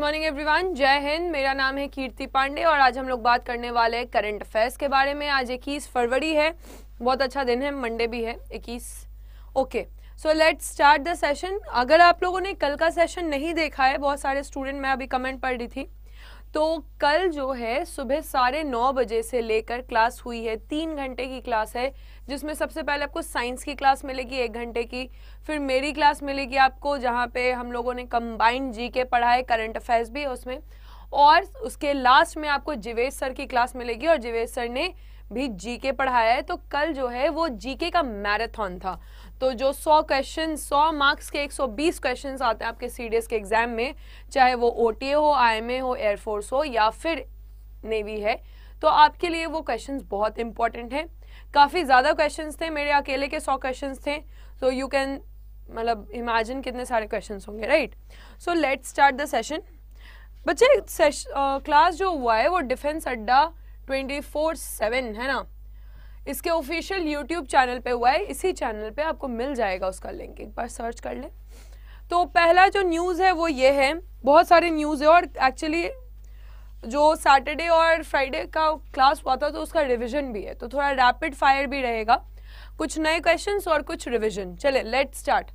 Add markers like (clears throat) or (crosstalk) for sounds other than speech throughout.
Morning everyone जय हिंद मेरा नाम है कीर्ति पांडे और आज हम लोग बात करने वाले हैं करंट अफेयर्स के बारे में आज इक्कीस फरवरी है बहुत अच्छा दिन है मंडे भी है इक्कीस okay so let start the session अगर आप लोगों ने कल का सेशन नहीं देखा है बहुत सारे स्टूडेंट मैं अभी कमेंट पढ़ रही थी तो कल जो है सुबह साढ़े नौ बजे से लेकर क्लास हुई है तीन घंटे की क्लास है जिसमें सबसे पहले आपको साइंस की क्लास मिलेगी एक घंटे की फिर मेरी क्लास मिलेगी आपको जहाँ पे हम लोगों ने कंबाइंड जी के पढ़ा है करंट अफेयर्स भी है उसमें और उसके लास्ट में आपको जिवेश सर की क्लास मिलेगी और जिवेश सर ने भी जीके पढ़ाया है तो कल जो है वो जीके का मैराथन था तो जो 100 क्वेश्चन 100 मार्क्स के 120 क्वेश्चंस आते हैं आपके सी के एग्जाम में चाहे वो ए हो ए हो एयरफोर्स हो या फिर नेवी है तो आपके लिए वो क्वेश्चंस बहुत इंपॉर्टेंट हैं काफ़ी ज़्यादा क्वेश्चन थे मेरे अकेले के सौ क्वेश्चन थे सो यू कैन मतलब इमेजिन कितने सारे क्वेश्चन होंगे right so let start the session बच्चे क्लास जो हुआ है वो डिफेंस अड्डा ट्वेंटी फोर सेवन है ना इसके ऑफिशियल यूट्यूब चैनल पे हुआ है इसी चैनल पे आपको मिल जाएगा उसका लिंक एक बार सर्च कर लें तो पहला जो न्यूज़ है वो ये है बहुत सारे न्यूज़ है और एक्चुअली जो सैटरडे और फ्राइडे का क्लास हुआ था तो उसका रिविजन भी है तो थोड़ा रैपिड फायर भी रहेगा कुछ नए क्वेश्चंस और कुछ रिविजन चले लेट स्टार्ट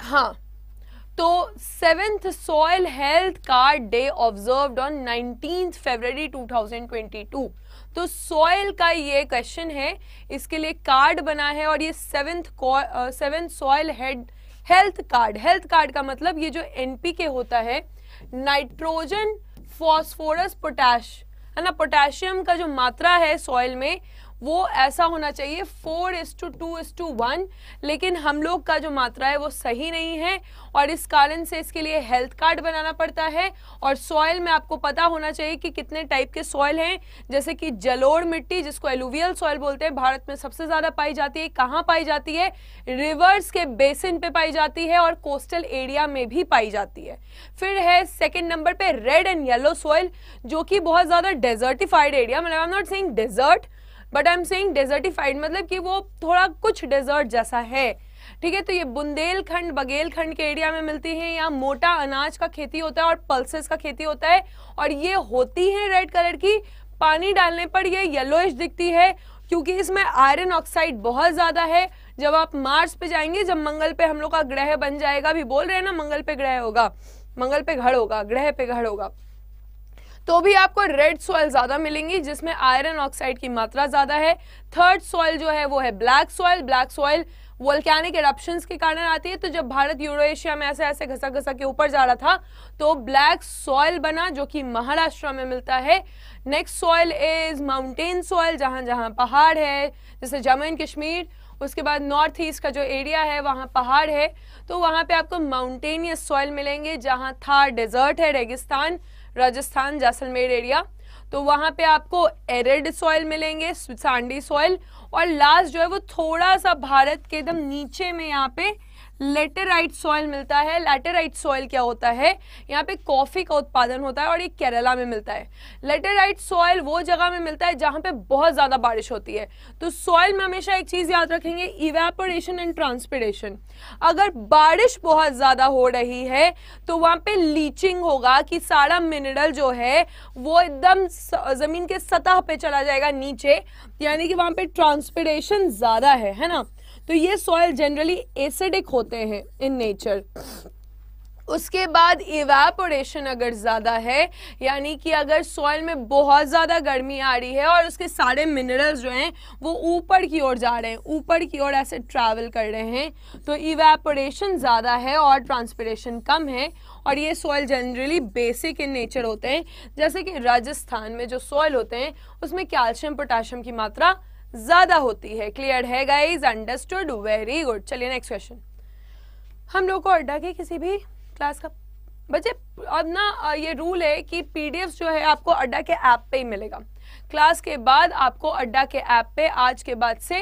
हाँ तो seventh soil health card day observe on nineteen February 2022 तो सॉयल का ये क्वेश्चन है इसके लिए कार्ड बना है और ये seventh seventh soil head health card health card का मतलब ये जो एनपीके होता है नाइट्रोजन फॉस्फोरस पोटैश है ना पोटेशियम का जो मात्रा है सॉइल में वो ऐसा होना चाहिए four is two two is two one लेकिन हम लोग का जो मात्रा है वो सही नहीं है और इस कारण से इसके लिए हेल्थ कार्ड बनाना पड़ता है और सॉयल में आपको पता होना चाहिए कि कितने टाइप के सॉयल हैं जैसे कि जलोड़ मिट्टी जिसको एलुवियल सॉयल बोलते हैं भारत में सबसे ज़्यादा पाई जाती है कहाँ पाई जाती है रिवर्स के बेसिन पे पाई जाती है और कोस्टल एरिया में भी पाई जाती है फिर है सेकेंड नंबर पर रेड एंड येलो सॉइल जो कि बहुत ज़्यादा डेजर्टिफाइड एरिया मतलब I am not saying desert but I am saying desertified मतलब कि वो थोड़ा कुछ डेजर्ट जैसा है ठीक है तो ये बुंदेलखंड बघेलखंड के एरिया में मिलती है यहाँ मोटा अनाज का खेती होता है और पल्सेस का खेती होता है और ये होती है रेड कलर की पानी डालने पर ये येलोइश दिखती है क्योंकि इसमें आयरन ऑक्साइड बहुत ज़्यादा है जब आप मार्स पे जाएंगे जब मंगल पे हम लोग का ग्रह बन जाएगा अभी बोल रहे हैं ना मंगल पे ग्रह होगा मंगल पे घड़ होगा ग्रह पे घड़ होगा तो भी आपको रेड सॉइल ज़्यादा मिलेंगी जिसमें आयरन ऑक्साइड की मात्रा ज़्यादा है थर्ड सॉइल जो है वो है black soil black soil volcanic eruption के कारण आती है तो जब भारत यूरो एशिया में ऐसे ऐसे घसा घसा के ऊपर जा रहा था तो ब्लैक सॉइल बना जो कि महाराष्ट्र में मिलता है next soil is mountain soil जहाँ जहाँ पहाड़ है जैसे जम्मू एंड कश्मीर उसके बाद नॉर्थ ईस्ट का जो एरिया है वहाँ पहाड़ है तो वहाँ पे आपको माउंटेनियस सॉइल मिलेंगे जहाँ थार डेजर्ट है रेगिस्तान राजस्थान जैसलमेर एरिया तो वहाँ पे आपको एरिड सॉइल मिलेंगे सैंडी सॉइल और लास्ट जो है वो थोड़ा सा भारत के एकदम नीचे में यहाँ पे लेटेराइट सॉइल मिलता है लेटेराइट सॉइल क्या होता है यहाँ पे कॉफ़ी का उत्पादन होता है और ये केरला में मिलता है लेटेराइट सॉइल वो जगह में मिलता है जहाँ पे बहुत ज़्यादा बारिश होती है तो सॉइल में हमेशा एक चीज़ याद रखेंगे इवेपोरेशन एंड ट्रांसपोरेशन अगर बारिश बहुत ज़्यादा हो रही है तो वहाँ पे लीचिंग होगा कि सारा मिनरल जो है वो एकदम ज़मीन के सतह पे चला जाएगा नीचे यानी कि वहाँ पे ट्रांसपोरेशन ज़्यादा है है ना तो ये सॉइल जनरली एसिडिक होते हैं इन नेचर उसके बाद इवेपोरेशन अगर ज़्यादा है यानी कि अगर सॉइल में बहुत ज़्यादा गर्मी आ रही है और उसके सारे मिनरल्स जो हैं वो ऊपर की ओर जा रहे हैं ऊपर की ओर ऐसे ट्रैवल कर रहे हैं तो इवेपोरेशन ज़्यादा है और ट्रांसपरेशन कम है और ये soil generally basic in nature होते हैं जैसे कि राजस्थान में जो सॉइल होते हैं उसमें कैल्शियम पोटाशियम की मात्रा ज्यादा होती है क्लियर है गाइज अंडरस्टूड वेरी गुड चलिए नेक्स्ट क्वेश्चन हम लोग को अड्डा के किसी भी क्लास का बच्चे अब ना ये रूल है कि पीडीएफ जो है आपको अड्डा के ऐप पे ही मिलेगा क्लास के बाद आपको अड्डा के ऐप पे आज के बाद से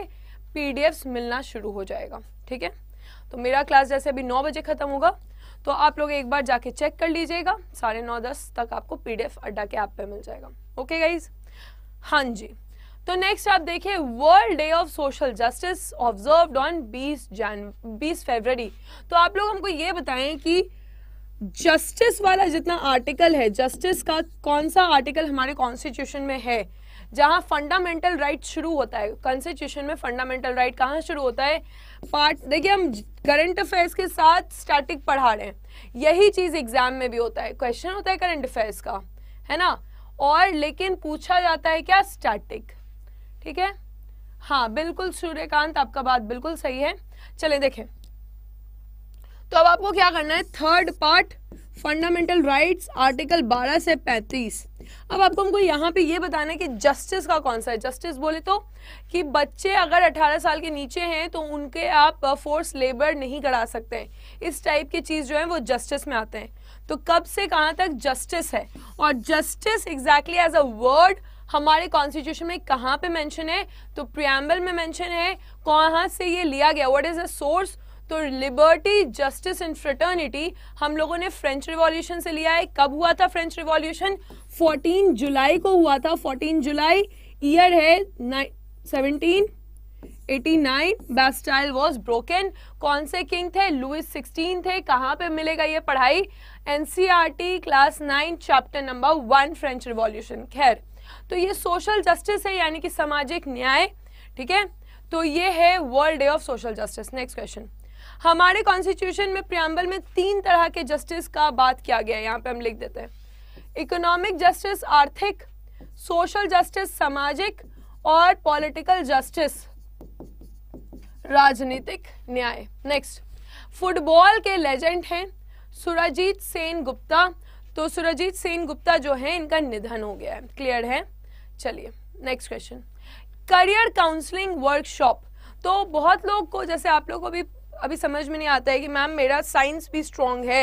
पीडीएफ्स मिलना शुरू हो जाएगा ठीक है तो मेरा क्लास जैसे अभी नौ बजे ख़त्म होगा तो आप लोग एक बार जाके चेक कर लीजिएगा साढ़े नौ दस तक आपको पीडीएफ अड्डा के ऐप पे मिल जाएगा ओके गाइज हाँ जी तो नेक्स्ट आप देखिए world day of social justice observe on 20 जन 20 फरवरी तो आप लोग हमको ये बताएं कि जस्टिस वाला जितना आर्टिकल है जस्टिस का कौन सा आर्टिकल हमारे कॉन्स्टिट्यूशन में है जहाँ फंडामेंटल राइट शुरू होता है कॉन्स्टिट्यूशन में फंडामेंटल राइट कहाँ शुरू होता है पार्ट देखिए हम करंट अफेयर्स के साथ स्टैटिक पढ़ा रहे हैं यही चीज़ एग्जाम में भी होता है क्वेश्चन होता है करंट अफेयर्स का है ना और लेकिन पूछा जाता है क्या स्टैटिक ठीक है हाँ बिल्कुल सूर्यकांत आपका बात बिल्कुल सही है चले देखें तो अब आपको क्या करना है third part fundamental rights article 12 से 35 अब आपको हमको यहाँ पे ये बताना है कि जस्टिस का कौन सा है जस्टिस बोले तो कि बच्चे अगर 18 साल के नीचे हैं तो उनके आप फोर्स uh, लेबर नहीं करा सकते हैं इस टाइप की चीज़ जो है वो जस्टिस में आते हैं तो कब से कहाँ तक जस्टिस है और justice exactly as a word हमारे कॉन्स्टिट्यूशन में कहाँ पे मेंशन है तो प्रियम्बल में मेंशन है कहाँ से ये लिया गया व्हाट इज अ सोर्स तो लिबर्टी जस्टिस एंड फ्रेटर्निटी हम लोगों ने फ्रेंच रिवॉल्यूशन से लिया है कब हुआ था फ्रेंच रिवॉल्यूशन 14 जुलाई को हुआ था 14 जुलाई ईयर है seventeen nine Bastille was broken कौन से किंग थे लुइस सिक्सटीन थे कहाँ पे मिलेगा ये पढ़ाई NCERT class nine chapter number one French revolution खैर तो ये सोशल जस्टिस है यानी कि सामाजिक न्याय ठीक है तो ये है world day of social justice next question हमारे कॉन्स्टिट्यूशन में प्रियम्बल में तीन तरह के जस्टिस का बात किया गया है यहाँ पे हम लिख देते हैं इकोनॉमिक जस्टिस आर्थिक सोशल जस्टिस सामाजिक और पॉलिटिकल जस्टिस राजनीतिक न्याय नेक्स्ट फुटबॉल के लेजेंड हैं सुरजीत सेन गुप्ता तो सुरजीत सेन गुप्ता जो है इनका निधन हो गया है क्लियर है चलिए next question career counselling workshop तो बहुत लोग को जैसे आप लोग को भी अभी समझ में नहीं आता है कि मैम मेरा साइंस भी स्ट्रांग है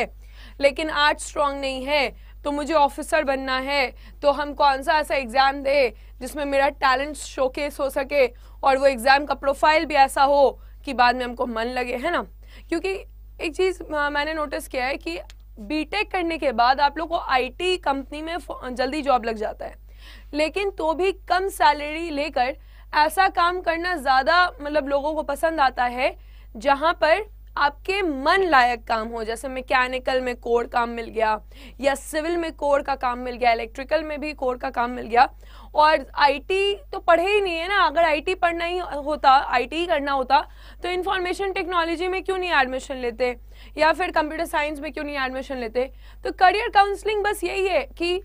लेकिन आर्ट स्ट्रांग नहीं है तो मुझे ऑफिसर बनना है तो हम कौन सा ऐसा एग्ज़ाम दे जिसमें मेरा टैलेंट शोकेस हो सके और वो एग्ज़ाम का प्रोफाइल भी ऐसा हो कि बाद में हमको मन लगे है ना क्योंकि एक चीज़ हाँ, मैंने नोटिस किया है कि बीटेक करने के बाद आप लोग को आईटी कंपनी में जल्दी जॉब लग जाता है लेकिन तो भी कम सैलरी लेकर ऐसा काम करना ज़्यादा मतलब लोगों को पसंद आता है जहाँ पर आपके मन लायक काम हो जैसे मैकेनिकल में कोर काम मिल गया या सिविल में कोर का काम मिल गया इलेक्ट्रिकल में भी कोर का काम मिल गया और आईटी तो पढ़े ही नहीं है ना अगर आईटी पढ़ना ही होता आईटी ही करना होता तो इन्फॉर्मेशन टेक्नोलॉजी में क्यों नहीं एडमिशन लेते या फिर कंप्यूटर साइंस में क्यों नहीं एडमिशन लेते तो करियर काउंसलिंग बस यही है कि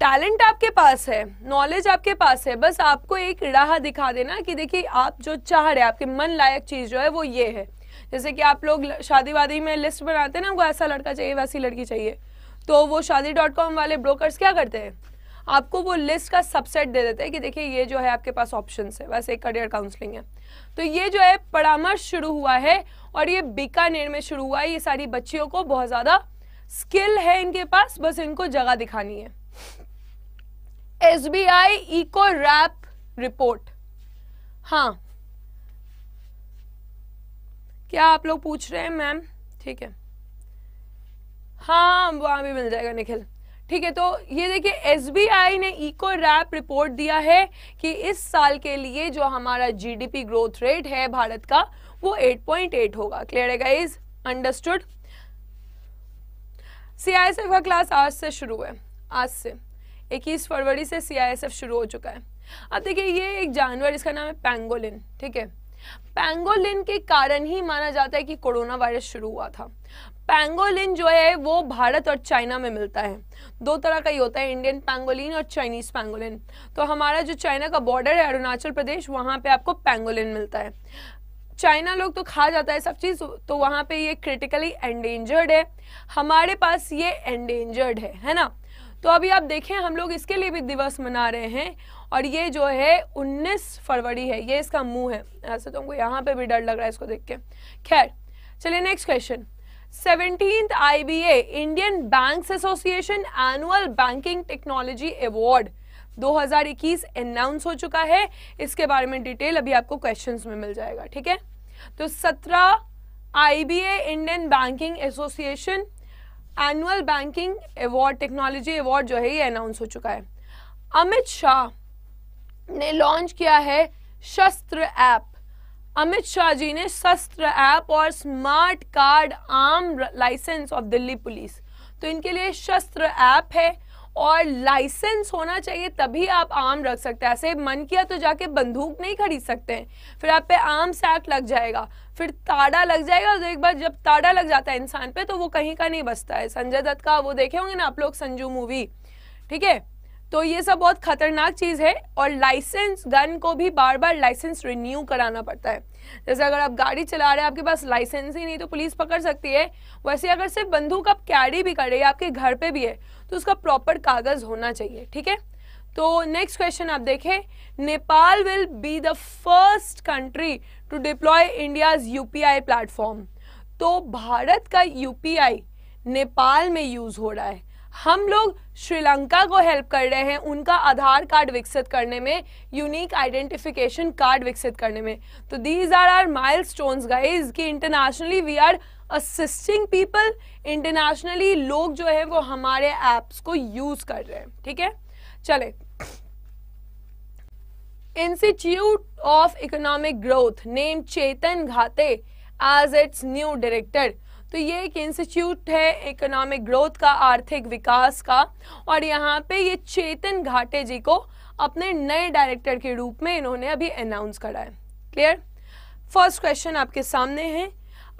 टैलेंट आपके पास है नॉलेज आपके पास है बस आपको एक राह दिखा देना कि देखिए आप जो चाह रहे हैं आपके मन लायक चीज़ जो है वो ये है जैसे कि आप लोग शादी वादी में लिस्ट बनाते हैं ना वो ऐसा लड़का चाहिए वैसी लड़की चाहिए तो वो शादी डॉट कॉम वाले ब्रोकर्स क्या करते हैं आपको वो लिस्ट का सबसेट दे देते हैं कि देखिए ये जो है आपके पास ऑप्शन है वैसे एक करियर काउंसलिंग है तो ये जो है परामर्श शुरू हुआ है और ये बीकानेर में शुरू हुआ है ये सारी बच्चियों को बहुत ज़्यादा स्किल है इनके पास बस इनको जगह दिखानी है S B I eco wrap report हाँ क्या आप लोग पूछ रहे हैं मैम ठीक है हाँ वहाँ भी मिल जाएगा निखिल ठीक है तो ये देखिए एसबीआई ने इको रैप रिपोर्ट दिया है कि इस साल के लिए जो हमारा जीडीपी ग्रोथ रेट है भारत का वो 8.8 होगा क्लियर है गाइज अंडरस्टूड सीआईएसएफ का क्लास आज से शुरू है आज से 21 फरवरी से सीआईएसएफ शुरू हो चुका है अब देखिए ये एक जानवर इसका नाम है पैंगोलिन ठीक है पैंगोलिन के कारण ही माना जाता है कि कोरोना वायरस शुरू हुआ था पैंगोलिन जो है वो भारत और चाइना में मिलता है दो तरह का ही होता है इंडियन पैंगोलिन और चाइनीज पैंगोलिन तो हमारा जो चाइना का बॉर्डर है अरुणाचल प्रदेश वहाँ पे आपको पैंगोलिन मिलता है चाइना लोग तो खा जाता है सब चीज़ तो वहाँ पे ये क्रिटिकली एंडेंजर्ड है हमारे पास ये एंडेंजर्ड है है ना तो अभी आप देखें हम लोग इसके लिए भी दिवस मना रहे हैं और ये जो है 19 फरवरी है ये इसका मुंह है ऐसे तो हमको यहाँ पे भी डर लग रहा है इसको देख के खैर चलिए next question seventeen I B A Indian bank association annual banking technology award 2021 announce हो चुका है इसके बारे में डिटेल अभी आपको क्वेश्चंस में मिल जाएगा ठीक है तो 17 A Indian banking association annual banking award technology award जो है ये अनाउंस हो चुका है अमित शाह ने लॉन्च किया है शस्त्र ऐप अमित शाह जी ने शस्त्र ऐप और smart card arm licence of Delhi police तो इनके लिए शस्त्र ऐप है और लाइसेंस होना चाहिए तभी आप आर्म रख सकते हैं ऐसे मन किया तो जाके बंदूक नहीं खरीद सकते हैं फिर आप पे आर्म सैक लग जाएगा फिर ताड़ा लग जाएगा और एक बार जब ताड़ा लग जाता है इंसान पे तो वो कहीं का नहीं बचता है संजय दत्त का वो देखे होंगे ना आप लोग संजू मूवी ठीक है तो ये सब बहुत खतरनाक चीज़ है और लाइसेंस गन को भी बार बार लाइसेंस रिन्यू कराना पड़ता है जैसे अगर आप गाड़ी चला रहे हैं आपके पास लाइसेंस ही नहीं तो पुलिस पकड़ सकती है वैसे अगर सिर्फ बंदूक आप कैरी भी कर रहे हैं आपके घर पे भी है तो उसका प्रॉपर कागज़ होना चाहिए ठीक है तो नेक्स्ट क्वेश्चन आप देखें Nepal will be the first country to deploy India's UPI platform तो भारत का यूपीआई नेपाल में यूज़ हो रहा है हम लोग श्रीलंका को हेल्प कर रहे हैं उनका आधार कार्ड विकसित करने में यूनिक आइडेंटिफिकेशन कार्ड विकसित करने में तो these are are milestones guys कि internationally we are assisting people internationally लोग जो है वो हमारे एप्स को यूज कर रहे हैं ठीक है चले institute of economic growth name Chetan Ghate as its new director तो ये एक इंस्टीट्यूट है इकोनॉमिक ग्रोथ का आर्थिक विकास का और यहाँ पे ये चेतन घाटे जी को अपने नए डायरेक्टर के रूप में इन्होंने अभी अनाउंस करा है क्लियर फर्स्ट क्वेश्चन आपके सामने है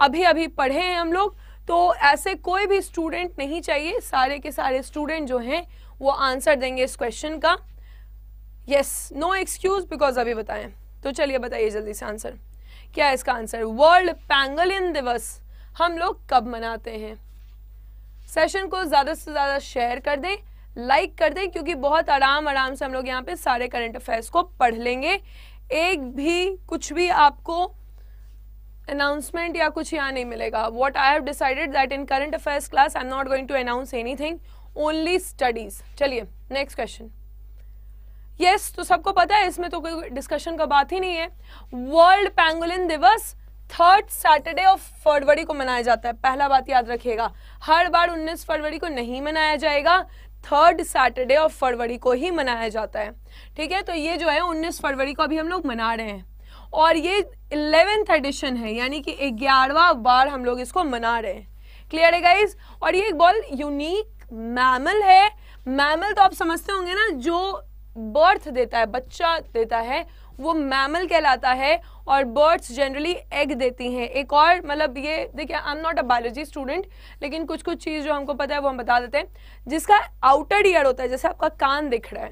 अभी अभी पढ़े हैं हम लोग तो ऐसे कोई भी स्टूडेंट नहीं चाहिए सारे के सारे स्टूडेंट जो हैं वो आंसर देंगे इस क्वेश्चन का यस नो एक्सक्यूज बिकॉज अभी बताएं तो चलिए बताइए जल्दी से आंसर क्या इसका आंसर वर्ल्ड पैंगलिन दिवस हम लोग कब मनाते हैं सेशन को ज़्यादा से ज़्यादा शेयर कर दें लाइक कर दें क्योंकि बहुत आराम आराम से हम लोग यहाँ पे सारे करंट अफेयर्स को पढ़ लेंगे एक भी कुछ भी आपको अनाउंसमेंट या कुछ यहाँ नहीं मिलेगा what I have decided that in current affairs class I'm not going to announce anything only studies चलिए नेक्स्ट क्वेश्चन यस तो सबको पता है इसमें तो कोई डिस्कशन का बात ही नहीं है वर्ल्ड पैंगुलिन दिवस थर्ड सैटरडे ऑफ फरवरी को मनाया जाता है पहला बात याद रखिएगा हर बार 19 फरवरी को नहीं मनाया जाएगा थर्ड सैटरडे ऑफ फरवरी को ही मनाया जाता है ठीक है तो ये जो है 19 फरवरी को अभी हम लोग मना रहे हैं और ये इलेवेंथ एडिशन है यानी कि ग्यारहवा बार हम लोग इसको मना रहे हैं क्लियर है गाइज और ये एक बॉल यूनिक मैमल है मैमल तो आप समझते होंगे ना जो बर्थ देता है बच्चा देता है वो मैमल कहलाता है और बर्ड्स जनरली एग देती हैं एक और मतलब ये देखिए I am not a biology student लेकिन कुछ कुछ चीज़ जो हमको पता है वो हम बता देते हैं जिसका आउटर ईयर होता है जैसे आपका कान दिख रहा है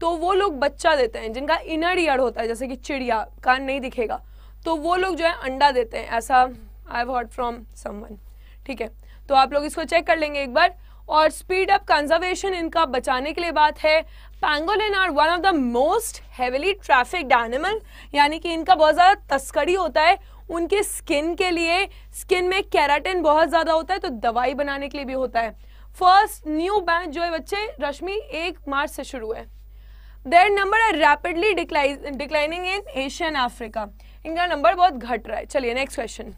तो वो लोग बच्चा देते हैं जिनका इनर ईयर होता है जैसे कि चिड़िया कान नहीं दिखेगा तो वो लोग जो है अंडा देते हैं ऐसा आई हॉट फ्रॉम समवन ठीक है तो आप लोग इसको चेक कर लेंगे एक बार और स्पीड अप कंजर्वेशन इनका बचाने के लिए बात है pangolin are one of the most heavily trafficked animal यानी कि इनका बहुत ज़्यादा तस्करी होता है उनके स्किन के लिए स्किन में कैराटिन बहुत ज़्यादा होता है तो दवाई बनाने के लिए भी होता है फर्स्ट न्यू बैच जो है बच्चे रश्मि एक मार्च से शुरू है there number are rapidly declining in Asia and Africa इनका नंबर बहुत घट रहा है चलिए नेक्स्ट क्वेश्चन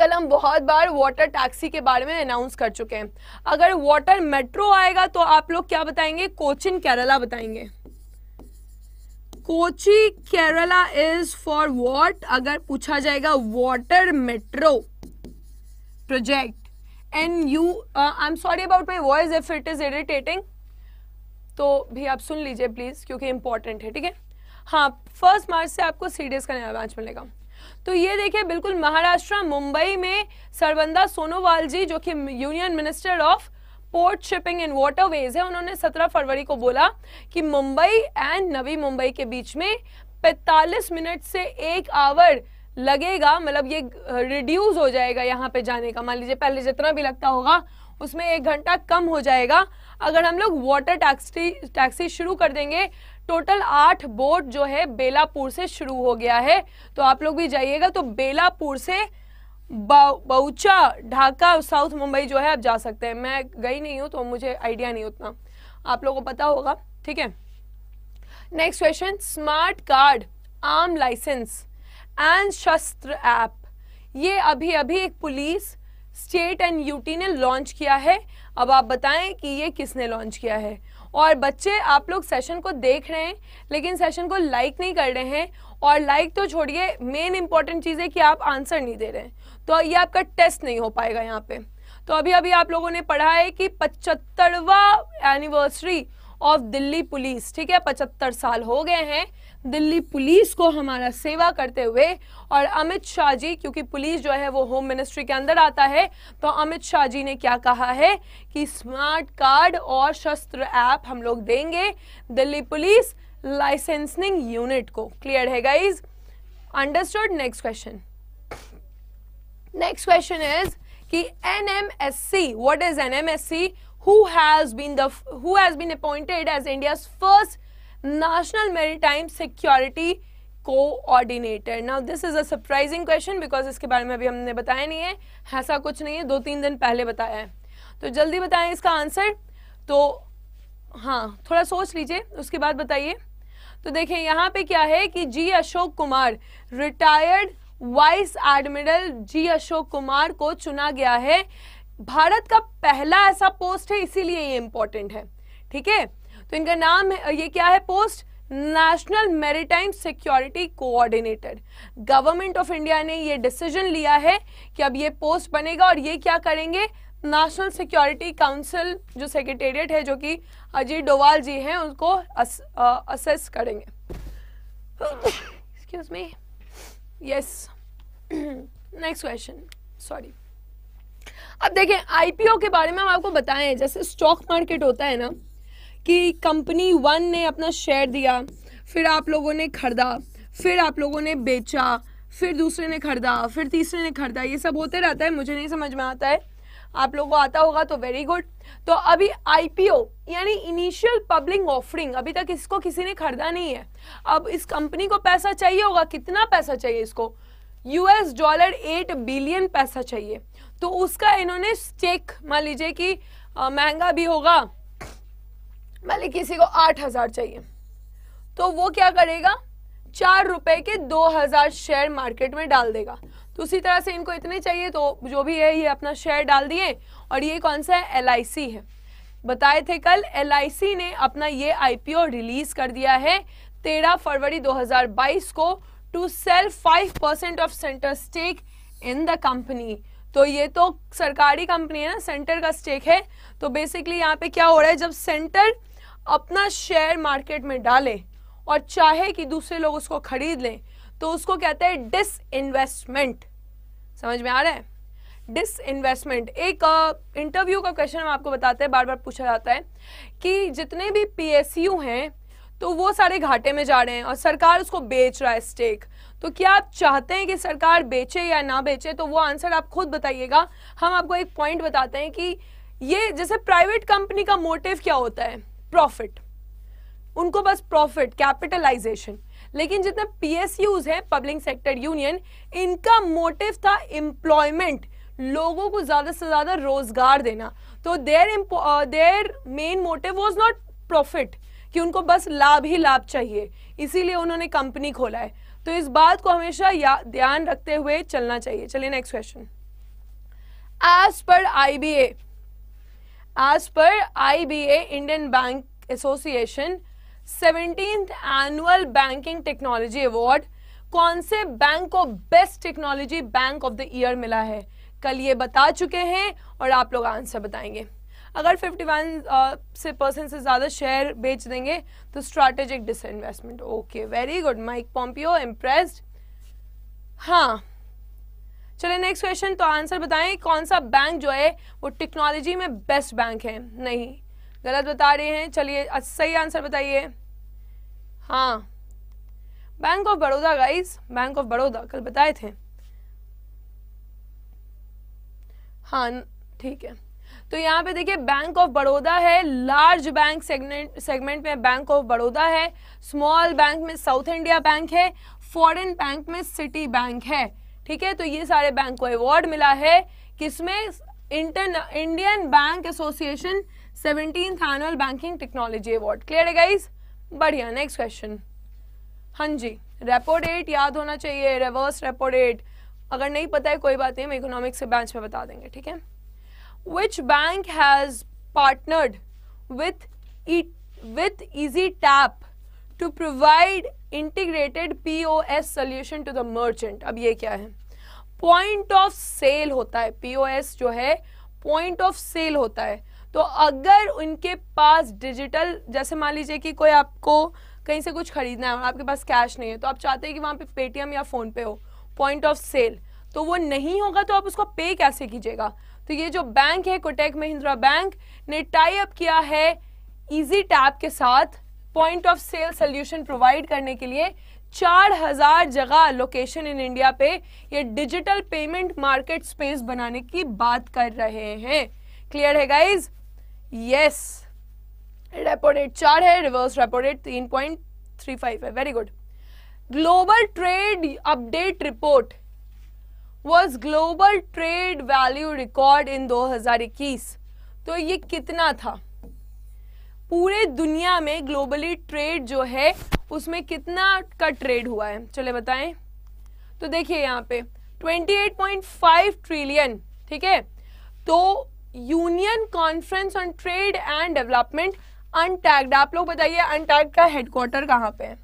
आजकल हम बहुत बार वाटर टैक्सी के बारे में अनाउंस कर चुके हैं अगर वाटर मेट्रो आएगा तो आप लोग क्या बताएंगे कोचिन केरला बताएंगे Kochi Kerala is for what अगर पूछा जाएगा water metro project and you I am sorry about my voice if it is irritating तो भी आप सुन लीजिए प्लीज़ क्योंकि इंपॉर्टेंट है ठीक है हाँ फर्स्ट मार्च से आपको सी डी एस का नया बैच मिलेगा तो ये देखिए बिल्कुल महाराष्ट्र मुंबई में सरबंदा सोनोवाल जी जो कि union minister of port shipping and waterways है उन्होंने 17 फरवरी को बोला कि मुंबई एंड नवी मुंबई के बीच में 45 मिनट से एक आवर लगेगा मतलब ये रिड्यूस हो जाएगा यहाँ पे जाने का मान लीजिए पहले जितना भी लगता होगा उसमें एक घंटा कम हो जाएगा अगर हम लोग वाटर टैक्सी टैक्सी शुरू कर देंगे टोटल आठ बोट जो है बेलापुर से शुरू हो गया है तो आप लोग भी जाइएगा तो बेलापुर से बहुचा ढाका साउथ मुंबई जो है आप जा सकते हैं मैं गई नहीं हूँ तो मुझे आइडिया नहीं उतना आप लोगों को पता होगा ठीक है next question smart card arm licence and शस्त्र ऐप ये अभी अभी एक पुलिस स्टेट एंड यूटी ने लॉन्च किया है अब आप बताएं कि ये किसने लॉन्च किया है और बच्चे आप लोग सेशन को देख रहे हैं लेकिन सेशन को लाइक नहीं कर रहे हैं और लाइक तो छोड़िए मेन इंपॉर्टेंट चीज़ है कि आप आंसर नहीं दे रहे हैं तो ये आपका टेस्ट नहीं हो पाएगा यहाँ पे तो अभी अभी आप लोगों ने पढ़ा है कि पचहत्तरवा एनिवर्सरी ऑफ दिल्ली पुलिस ठीक है पचहत्तर साल हो गए हैं दिल्ली पुलिस को हमारा सेवा करते हुए और अमित शाह जी क्योंकि पुलिस जो है वो होम मिनिस्ट्री के अंदर आता है तो अमित शाह जी ने क्या कहा है कि स्मार्ट कार्ड और शस्त्र ऐप हम लोग देंगे दिल्ली पुलिस लाइसेंसिंग यूनिट को क्लियर है guys understood next question next question is कि see what is see who has been the who has been appointed as India's first national maritime security coordinator now this is a surprising question because इसके बारे में अभी हमने बताया नहीं है ऐसा कुछ नहीं है दो तीन दिन पहले बताया है तो जल्दी बताएं इसका आंसर तो हाँ थोड़ा सोच लीजिए उसके बाद बताइए तो देखिए यहाँ पे क्या है कि G Ashok Kumar retired vice admiral G Ashok Kumar को चुना गया है भारत का पहला ऐसा पोस्ट है इसीलिए ये इंपॉर्टेंट है ठीक है तो इनका नाम है ये क्या है post national maritime security coordinator government of India ने ये डिसीजन लिया है कि अब ये पोस्ट बनेगा और ये क्या करेंगे नेशनल सिक्योरिटी काउंसिल जो सेक्रेटेरिएट है जो कि अजीत डोवाल जी हैं उनको अस, आ, असेस करेंगे excuse me yes next question sorry अब देखें आईपीओ के बारे में हम आपको बताएं जैसे स्टॉक मार्केट होता है ना कि कंपनी वन ने अपना शेयर दिया फिर आप लोगों ने खरीदा फिर आप लोगों ने बेचा फिर दूसरे ने खरीदा फिर तीसरे ने खरीदा ये सब होते रहता है मुझे नहीं समझ में आता है आप लोगों को आता होगा तो वेरी गुड तो अभी आईपीओ यानी इनिशियल पब्लिक ऑफरिंग अभी तक इसको किसी ने खरीदा नहीं है अब इस कंपनी को पैसा चाहिए होगा कितना पैसा चाहिए इसको यूएस डॉलर एट बिलियन पैसा चाहिए तो उसका इन्होंने चेक मान लीजिए कि महंगा भी होगा मान लीजिए किसी को आठ हजार चाहिए तो वो क्या करेगा चार रुपए के दो हजार शेयर मार्केट में डाल देगा तो उसी तरह से इनको इतने चाहिए तो जो भी है ये अपना शेयर डाल दिए और ये कौन सा है एल है बताए थे कल एल ने अपना ये आईपीओ रिलीज कर दिया है तेरह फरवरी 2022 को to sell 5 percent of centre stake in the company तो ये तो सरकारी कंपनी है ना सेंटर का स्टेक है तो बेसिकली यहाँ पे क्या हो रहा है जब सेंटर अपना शेयर मार्केट में डाले और चाहे कि दूसरे लोग उसको खरीद लें तो उसको कहते हैं डिस इन्वेस्टमेंट समझ में आ रहा है डिस इन्वेस्टमेंट एक इंटरव्यू का क्वेश्चन हम आपको बताते हैं बार बार पूछा जाता है कि जितने भी पी हैं तो वो सारे घाटे में जा रहे हैं और सरकार उसको बेच रहा है स्टेक तो क्या आप चाहते हैं कि सरकार बेचे या ना बेचे तो वो आंसर आप खुद बताइएगा हम आपको एक पॉइंट बताते हैं कि ये जैसे प्राइवेट कंपनी का मोटिव क्या होता है प्रॉफिट उनको बस प्रॉफिट कैपिटलाइजेशन लेकिन जितने पीएसयूज हैं पब्लिक सेक्टर यूनियन इनका मोटिव था एम्प्लॉयमेंट लोगों को ज़्यादा से ज़्यादा रोजगार देना तो their their main motive was not profit कि उनको बस लाभ ही लाभ चाहिए इसीलिए उन्होंने कंपनी खोला है तो इस बात को हमेशा ध्यान रखते हुए चलना चाहिए चलिए नेक्स्ट क्वेश्चन एज पर आई बी एज पर I B Indian bank association seventeen annual banking technology award कौन से बैंक को best technology bank of the year मिला है कल ये बता चुके हैं और आप लोग आंसर बताएंगे अगर 51 वन uh, से परसेंट से ज़्यादा शेयर बेच देंगे तो strategic disinvestment okay very good Mike Pompeo impressed हाँ चलिए नेक्स्ट क्वेश्चन तो आंसर बताएं कौन सा बैंक जो है वो टेक्नोलॉजी में बेस्ट बैंक है नहीं गलत बता रहे हैं चलिए सही आंसर बताइए हाँ bank of Baroda guys bank of Baroda कल बताए थे हाँ ठीक है तो यहाँ पे देखिए बैंक ऑफ बड़ौदा है लार्ज बैंक सेगमेंट सेगमेंट में बैंक ऑफ बड़ौदा है स्मॉल बैंक में साउथ इंडिया बैंक है फॉरेन बैंक में सिटी बैंक है ठीक है तो ये सारे बैंक को अवार्ड मिला है किसमें inter Indian bank association seventeen annual banking technology award clear है गाइज बढ़िया नेक्स्ट क्वेश्चन हाँ जी रेपो रेट याद होना चाहिए रिवर्स रेपो रेट अगर नहीं पता है कोई बात नहीं हम इकोनॉमिक्स के बैंच में बता देंगे ठीक है which bank has partnered with e with easy tap to provide integrated pos solution to the merchant ab ye kya hai point of sale होता है पीओएस जो है पॉइंट ऑफ सेल होता है तो अगर उनके पास डिजिटल जैसे मान लीजिए कि कोई आपको कहीं से कुछ खरीदना है और आपके पास कैश नहीं है तो आप चाहते हैं कि वहाँ पे पेटीएम या फ़ोनपे हो पॉइंट ऑफ सेल तो वो नहीं होगा तो आप उसको पे कैसे कीजिएगा तो ये जो बैंक है कोटेक महिंद्रा बैंक ने टाई अप किया है इजी टैप के साथ point of sale solution provide करने के लिए चार हजार जगह लोकेशन इन इंडिया पे ये डिजिटल पेमेंट मार्केट स्पेस बनाने की बात कर रहे हैं क्लियर है गाइज यस रेपो रेट चार है रिवर्स रेपो रेट तीन पॉइंट थ्री फाइव है very good global trade update report was global trade value record in 2021 तो ये कितना था पूरे दुनिया में ग्लोबली ट्रेड जो है उसमें कितना का ट्रेड हुआ है चले बताएं तो देखिए यहाँ पे 28.5 ट्रिलियन ठीक है तो union conference on trade and development UNCTAD आप लोग बताइए अनटैग्ड का हेडक्वार्टर कहाँ पे है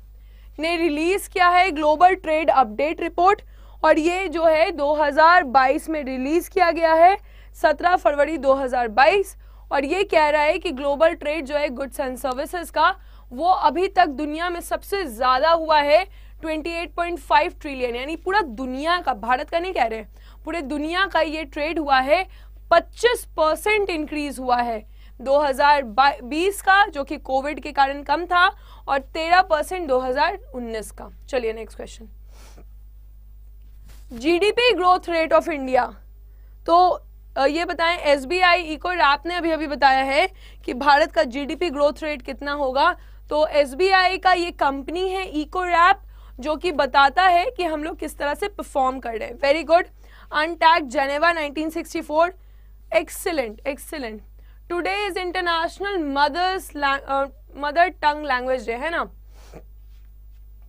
ने रिलीज किया है ग्लोबल ट्रेड अपडेट रिपोर्ट और ये जो है 2022 में रिलीज़ किया गया है 17 फरवरी 2022 और ये कह रहा है कि ग्लोबल ट्रेड जो है गुड्स एंड सर्विसेज का वो अभी तक दुनिया में सबसे ज़्यादा हुआ है 28.5 ट्रिलियन यानी पूरा दुनिया का भारत का नहीं कह रहे पूरे दुनिया का ये ट्रेड हुआ है 25 परसेंट इंक्रीज हुआ है 2020 का जो कि कोविड के कारण कम था और 13 परसेंट दो का चलिए next question GDP growth rate of India तो ये बताएं S B I eco rap ने अभी अभी बताया है कि भारत का जीडीपी ग्रोथ रेट कितना होगा तो एस बी आई का ये कंपनी है इको रैप जो कि बताता है कि हम लोग किस तरह से परफॉर्म कर रहे हैं very good UNCTAD Geneva 1964 excellent excellent today is international mothers mother tongue language day है ना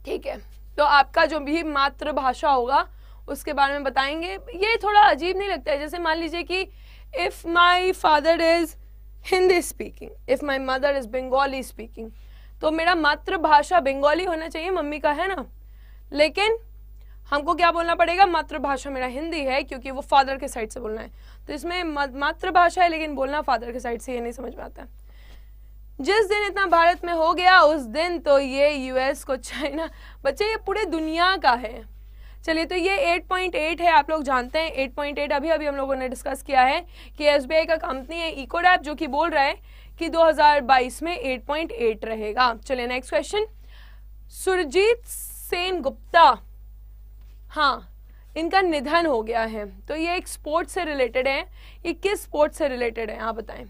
ठीक है तो आपका जो भी मातृभाषा होगा उसके बारे में बताएंगे ये थोड़ा अजीब नहीं लगता है जैसे मान लीजिए कि if my father is Hindi speaking if my mother is Bengali speaking तो मेरा मातृभाषा बंगाली होना चाहिए मम्मी का है ना लेकिन हमको क्या बोलना पड़ेगा मातृभाषा मेरा हिंदी है क्योंकि वो फादर के साइड से बोलना है तो इसमें मातृभाषा है लेकिन बोलना फादर के साइड से ये नहीं समझ में आता जिस दिन इतना भारत में हो गया उस दिन तो ये यूएस को चाइना बच्चे ये पूरे दुनिया का है चलिए तो ये 8.8 है आप लोग जानते हैं 8.8 अभी अभी हम लोगों ने डिस्कस किया है कि एस का कंपनी है इकोडैप जो कि बोल रहा है कि 2022 में 8.8 रहेगा चलिए नेक्स्ट क्वेश्चन सुरजीत सेन गुप्ता हाँ इनका निधन हो गया है तो ये एक स्पोर्ट से रिलेटेड है ये किस स्पोर्ट से रिलेटेड है आप बताएं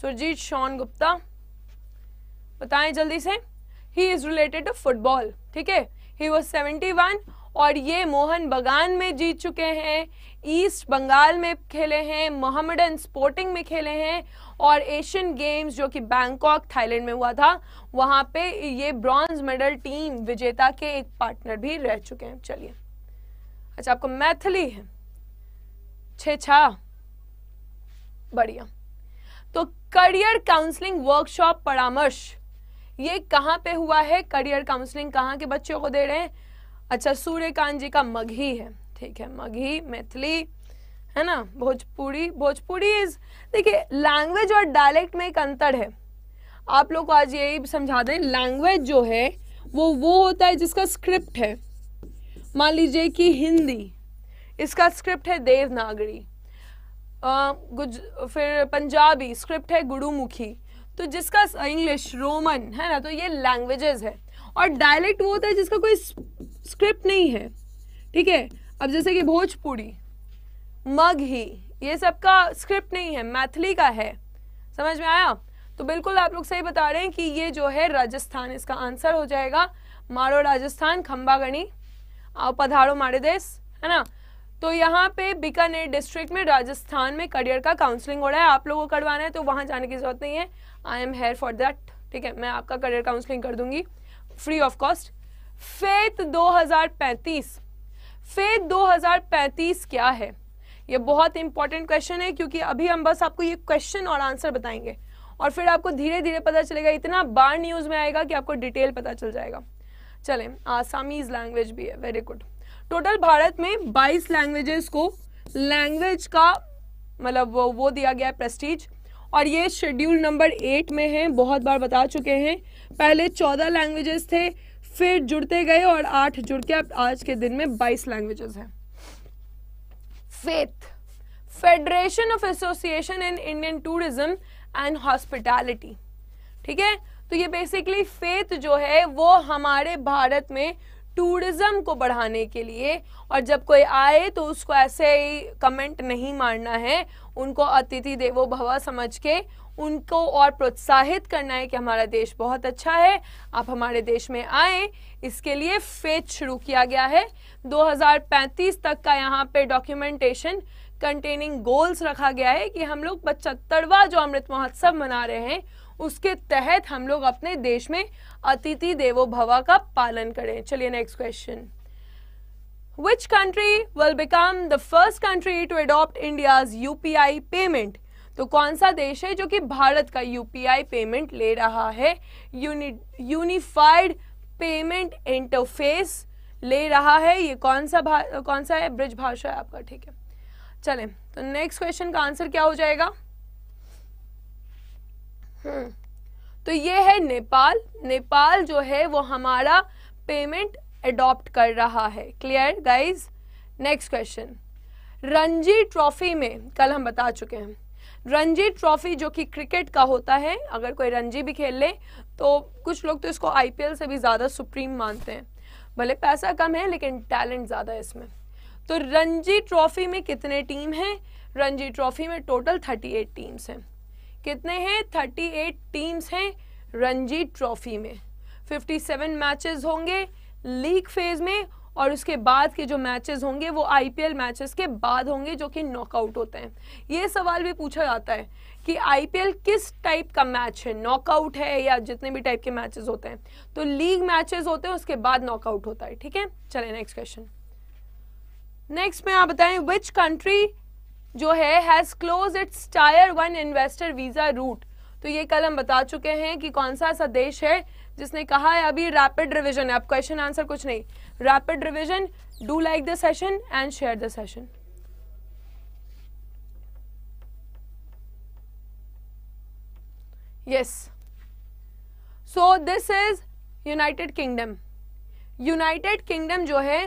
सुरजीत शॉन गुप्ता बताएं जल्दी से ही इज रिलेटेड टू फुटबॉल ठीक है ही वॉज सेवेंटी वन और ये मोहन बगान में जीत चुके हैं ईस्ट बंगाल में खेले हैं मोहम्मडन स्पोर्टिंग में खेले हैं और एशियन गेम्स जो कि बैंकॉक थाईलैंड में हुआ था वहाँ पे ये ब्रॉन्ज मेडल टीम विजेता के एक पार्टनर भी रह चुके हैं चलिए अच्छा आपको मैथिली है छे छा बढ़िया तो करियर काउंसलिंग वर्कशॉप परामर्श ये कहाँ पे हुआ है करियर काउंसलिंग कहाँ के बच्चों को दे रहे हैं अच्छा सूर्यकांत जी का मगही है ठीक है मगही मैथिली है ना भोजपुरी भोजपुरी इज देखिए लैंग्वेज और डायलेक्ट में एक अंतर है आप लोग को आज यही समझा दें लैंग्वेज जो है वो वो होता है जिसका स्क्रिप्ट है मान लीजिए कि हिंदी इसका स्क्रिप्ट है देवनागरी गुज फिर पंजाबी स्क्रिप्ट है गुरुमुखी तो जिसका इंग्लिश रोमन है ना तो ये लैंग्वेजेस है और डायलेक्ट वो होता है जिसका कोई स्क्रिप्ट नहीं है ठीक है अब जैसे कि भोजपुरी मगही ये सबका स्क्रिप्ट नहीं है मैथिली का है समझ में आया तो बिल्कुल आप लोग सही बता रहे हैं कि ये जो है राजस्थान इसका आंसर हो जाएगा मारो राजस्थान खम्बागणी आओ पधारो मारे देश है ना तो यहाँ पे बीकानेर डिस्ट्रिक्ट में राजस्थान में करियर का काउंसलिंग हो रहा है आप लोगों को करवाना है तो वहाँ जाने की जरूरत नहीं है I am here for that ठीक है मैं आपका करियर काउंसलिंग कर दूंगी free of cost FAITH 2035 FAITH 2035 क्या है ये बहुत इंपॉर्टेंट क्वेश्चन है क्योंकि अभी हम बस आपको ये क्वेश्चन और आंसर बताएंगे और फिर आपको धीरे धीरे पता चलेगा इतना बार न्यूज़ में आएगा कि आपको डिटेल पता चल जाएगा चले आसामीज लैंग्वेज भी है वेरी गुड टोटल भारत में 22 लैंग्वेजेस को लैंग्वेज का मतलब वो, वो दिया गया है प्रेस्टीज और ये शेड्यूल नंबर एट में है बहुत बार बता चुके हैं पहले चौदह लैंग्वेजेस थे फिर जुड़ते गए और आठ जुड़ के अब आज के दिन में बाईस लैंग्वेजेस हैं FAITH federation of association in Indian tourism and hospitality ठीक है तो ये बेसिकली फेथ जो है वो हमारे भारत में टूरिज्म को बढ़ाने के लिए और जब कोई आए तो उसको ऐसे ही कमेंट नहीं मारना है उनको अतिथि देवो भवा समझ के उनको और प्रोत्साहित करना है कि हमारा देश बहुत अच्छा है आप हमारे देश में आए इसके लिए फेज शुरू किया गया है 2035 तक का यहाँ पे डॉक्यूमेंटेशन कंटेनिंग गोल्स रखा गया है कि हम लोग पचहत्तरवा जो अमृत महोत्सव मना रहे हैं उसके तहत हम लोग अपने देश में अतिथि देवो भवा का पालन करें चलिए next question which country will become the first country to adopt India UPI payment तो कौन सा देश है जो कि भारत का यूपीआई पेमेंट ले रहा है यूनिफाइड पेमेंट इंटरफेस ले रहा है ये कौन सा कौन सा है ब्रिज भाषा है आपका ठीक है चलें तो नेक्स्ट क्वेश्चन का आंसर क्या हो जाएगा हम्म। तो ये है नेपाल नेपाल जो है वो हमारा पेमेंट एडॉप्ट कर रहा है clear guys next question Ranji trophy में कल हम बता चुके हैं रणजी ट्रॉफी जो कि क्रिकेट का होता है अगर कोई रणजी भी खेल ले तो कुछ लोग तो इसको आईपीएल से भी ज़्यादा सुप्रीम मानते हैं भले पैसा कम है लेकिन टैलेंट ज़्यादा है इसमें तो रणजी ट्रॉफी में कितने टीम हैं रणजी ट्रॉफी में टोटल थर्टी एट टीम्स हैं कितने हैं 38 टीम्स हैं रणजी ट्रॉफी में 57 मैचेस होंगे लीग फेज में और उसके बाद के जो मैचेस होंगे वो आईपीएल मैचेस के बाद होंगे जो कि नॉकआउट होते हैं ये सवाल भी पूछा जाता है कि आईपीएल किस टाइप का मैच है नॉकआउट है या जितने भी टाइप के मैचेस होते हैं तो लीग मैचेस होते हैं उसके बाद नॉकआउट होता है ठीक है चले नेक्स्ट क्वेश्चन नेक्स्ट में आप बताएं विच कंट्री जो है has close its tier one investor visa route तो ये कल हम बता चुके हैं कि कौन सा ऐसा देश है जिसने कहा है अभी रैपिड रिविजन है अब क्वेश्चन आंसर कुछ नहीं rapid revision do like the session and share the session yes so this is United Kingdom United Kingdom जो है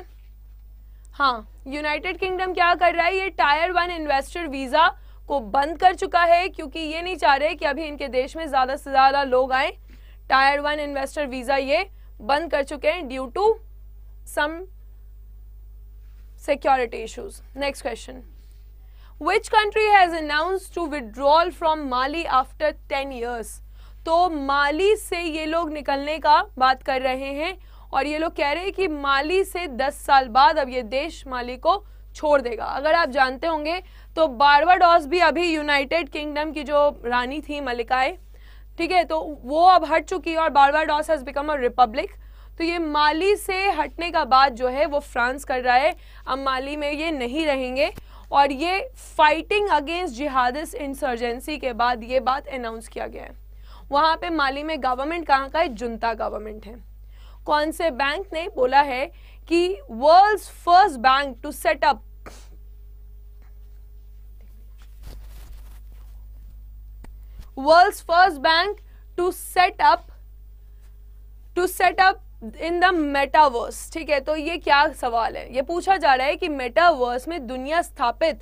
हाँ यूनाइटेड किंगडम क्या कर रहा है ये टायर वन इन्वेस्टर वीजा को बंद कर चुका है क्योंकि ये नहीं चाह रहे कि अभी इनके देश में ज्यादा से ज्यादा लोग आए टायर वन इन्वेस्टर वीजा ये बंद कर चुके हैं due to some security issues next question which country has announce to withdrawal from Mali after ten years तो माली से ये लोग निकलने का बात कर रहे हैं और ये लोग कह रहे हैं कि माली से 10 साल बाद अब ये देश माली को छोड़ देगा अगर आप जानते होंगे तो बारवाडॉस भी अभी यूनाइटेड किंगडम की जो रानी थी मलिकाए ठीक है तो वो अब हट चुकी है और Barbados has become a republic तो ये माली से हटने का बात जो है वो फ्रांस कर रहा है अब माली में ये नहीं रहेंगे और ये फाइटिंग अगेंस्ट जिहादिस इंसर्जेंसी के बाद ये बात अनाउंस किया गया है वहाँ पे माली में गवर्नमेंट कहाँ का है जुनता गवर्नमेंट है कौन से बैंक ने बोला है कि world first bank to set up world first bank to set up to set up in the metaverse ठीक है तो ये क्या सवाल है ये पूछा जा रहा है कि मेटावर्स में दुनिया स्थापित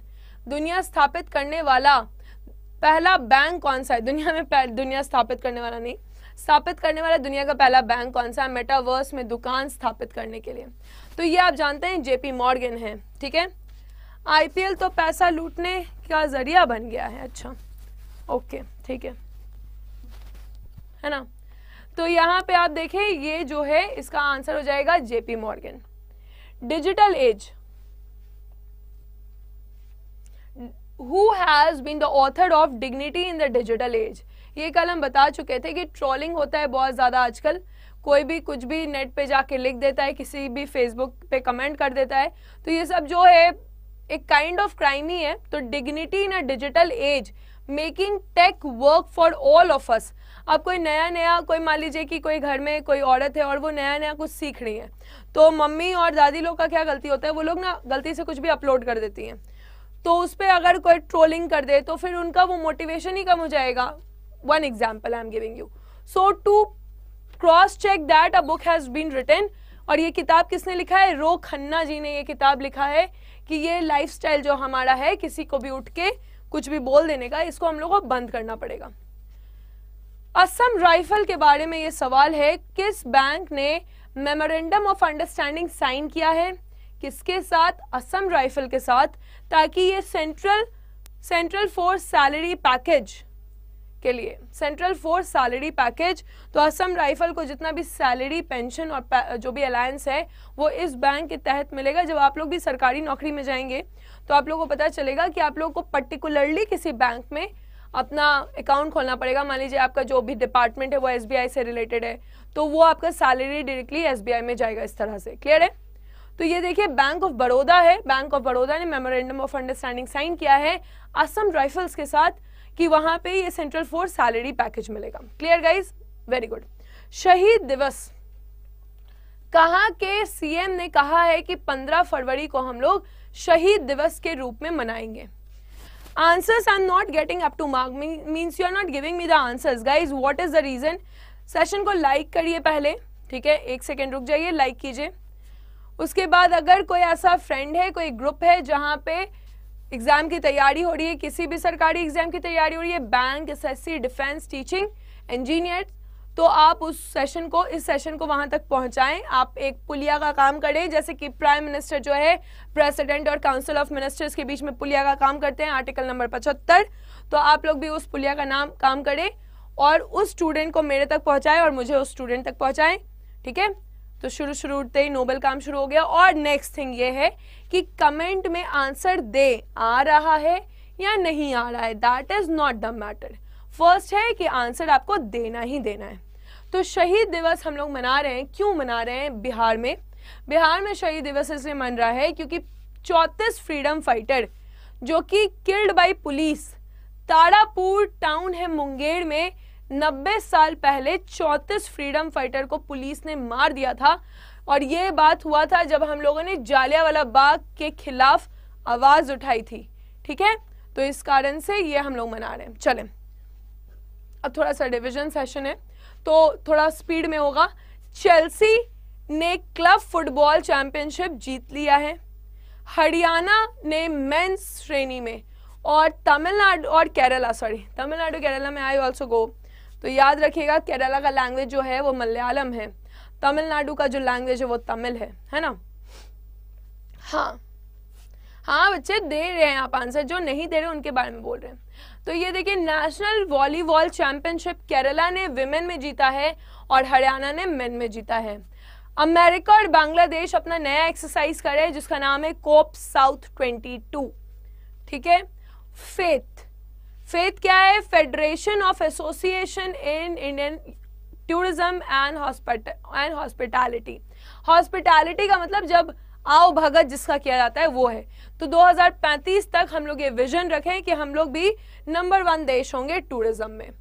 दुनिया स्थापित करने वाला पहला बैंक कौन सा है दुनिया में दुनिया स्थापित करने वाला नहीं स्थापित करने वाला दुनिया का पहला बैंक कौन सा है मेटावर्स में दुकान स्थापित करने के लिए तो ये आप जानते हैं जेपी मॉर्गन है ठीक है आईपीएल तो पैसा लूटने का जरिया बन गया है अच्छा ओके ठीक है है ना तो यहाँ पे आप देखें ये जो है इसका आंसर हो जाएगा JP Morgan digital age who has been the author of dignity in the digital age ये कल हम बता चुके थे कि ट्रोलिंग होता है बहुत ज़्यादा आजकल कोई भी कुछ भी नेट पे जाके लिख देता है किसी भी फेसबुक पे कमेंट कर देता है तो ये सब जो है एक काइंड ऑफ क्राइम ही है तो dignity in a digital age making tech work for all of us अब कोई नया नया कोई मान लीजिए कि कोई घर में कोई औरत है और वो नया नया कुछ सीख रही है तो मम्मी और दादी लोग का क्या गलती होता है वो लोग ना गलती से कुछ भी अपलोड कर देती हैं तो उस पर अगर कोई ट्रोलिंग कर दे तो फिर उनका वो मोटिवेशन ही कम हो जाएगा one example i am giving you so to cross check that a book has been written और ये किताब किसने लिखा है रो खन्ना जी ने ये किताब लिखा है कि ये लाइफस्टाइल जो हमारा है किसी को भी उठ के कुछ भी बोल देने का इसको हम लोग को बंद करना पड़ेगा असम राइफल के बारे में ये सवाल है किस बैंक ने मेमोरेंडम ऑफ अंडरस्टैंडिंग साइन किया है किसके साथ असम राइफल के साथ ताकि ये central central force salary package के लिए सेंट्रल फोर्स सैलरी पैकेज तो असम राइफल को जितना भी सैलरी पेंशन और जो भी अलायंस है वो इस बैंक के तहत मिलेगा जब आप लोग भी सरकारी नौकरी में जाएंगे तो आप लोगों को पता चलेगा कि आप लोगों को पर्टिकुलरली किसी बैंक में अपना अकाउंट खोलना पड़ेगा मान लीजिए आपका जो भी डिपार्टमेंट है वो एस से रिलेटेड है तो वो आपका सैलरी डायरेक्टली एस में जाएगा इस तरह से क्लियर है तो ये देखिए बैंक ऑफ बड़ौदा है बैंक ऑफ बड़ौदा ने मेमोरेंडम ऑफ अंडरस्टैंडिंग साइन किया है असम राइफल्स के साथ कि वहां पे ये सेंट्रल फोर्स सैलरी पैकेज मिलेगा क्लियर गाइज वेरी गुड शहीद दिवस कहा के सीएम ने कहा है कि 15 फरवरी को हम लोग शहीद दिवस के रूप में मनाएंगे answers i'm not getting up to mark mean, means you are not giving me the answers guys what is the session को लाइक करिए पहले ठीक है एक सेकेंड रुक जाइए लाइक कीजिए उसके बाद अगर कोई ऐसा फ्रेंड है कोई ग्रुप है जहां पे एग्जाम की तैयारी हो रही है किसी भी सरकारी एग्जाम की तैयारी हो रही है bank S S C defence teaching engineer तो आप उस सेशन को इस सेशन को वहां तक पहुंचाएं आप एक पुलिया का काम करें जैसे कि प्राइम मिनिस्टर जो है प्रेसिडेंट और काउंसिल ऑफ मिनिस्टर्स के बीच में पुलिया का काम करते हैं आर्टिकल नंबर पचहत्तर तो आप लोग भी उस पुलिया का नाम काम करें और उस स्टूडेंट को मेरे तक पहुंचाएं और मुझे उस स्टूडेंट तक पहुंचाएं ठीक है तो शुरू शुरू उठते ही नोबल काम शुरू हो गया और नेक्स्ट थिंग ये है कि कमेंट में आंसर दे आ रहा है या नहीं आ रहा है that is not the matter first है कि आंसर आपको देना ही देना है तो शहीद दिवस हम लोग मना रहे हैं क्यों मना रहे हैं बिहार में बिहार में शहीद दिवस इसलिए मन रहा है क्योंकि चौंतीस फ्रीडम फाइटर जो कि killed by police Tarapur town है मुंगेर में 90 साल पहले 34 फ्रीडम फाइटर को पुलिस ने मार दिया था और ये बात हुआ था जब हम लोगों ने जालियावाला बाग के खिलाफ आवाज उठाई थी ठीक है तो इस कारण से ये हम लोग मना रहे हैं चलें अब थोड़ा सा डिवीजन सेशन है तो थोड़ा स्पीड में होगा चेल्सी ने क्लब फुटबॉल चैंपियनशिप जीत लिया है हरियाणा ने मेंस श्रेणी में और तमिलनाडु और केरला सॉरी तमिलनाडु केरला में आई ऑल्सो गो तो याद रखिएगा केरला का लैंग्वेज जो है वो मलयालम है तमिलनाडु का जो लैंग्वेज है वो तमिल है है ना हाँ हाँ बच्चे दे रहे हैं आप आंसर जो नहीं दे रहे उनके बारे में बोल रहे हैं तो ये देखिए नेशनल वॉलीबॉल चैंपियनशिप केरला ने विमेन में जीता है और हरियाणा ने मेन में जीता है अमेरिका और बांग्लादेश अपना नया एक्सरसाइज करे जिसका नाम है कोप साउथ ट्वेंटी ठीक है फेथ फेथ क्या है federation of association in Indian tourism and and hospitality hospitality का मतलब जब आओ भगत जिसका किया जाता है वो है तो 2035 तक हम लोग ये विजन रखें कि हम लोग भी नंबर वन देश होंगे टूरिज्म में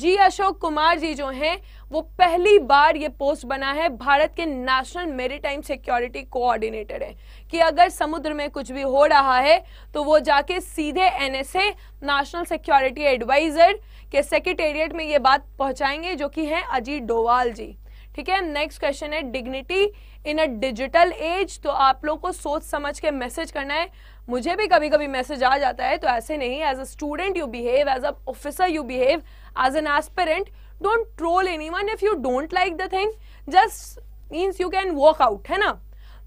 जी अशोक कुमार जी जो हैं वो पहली बार ये पोस्ट बना है भारत के नेशनल मेरीटाइम सिक्योरिटी कोऑर्डिनेटर है कि अगर समुद्र में कुछ भी हो रहा है तो वो जाके सीधे एनएसए नेशनल सिक्योरिटी एडवाइजर के सेक्रेटेरिएट में ये बात पहुंचाएंगे जो कि हैं अजीत डोवाल जी ठीक है नेक्स्ट क्वेश्चन है dignity in a digital age तो आप लोग को सोच समझ के मैसेज करना है मुझे भी कभी कभी मैसेज आ जाता है तो ऐसे नहीं as a student you behave as a officer you behave as an aspirant don't troll any one if you don't like the thing just means you can walk out है ना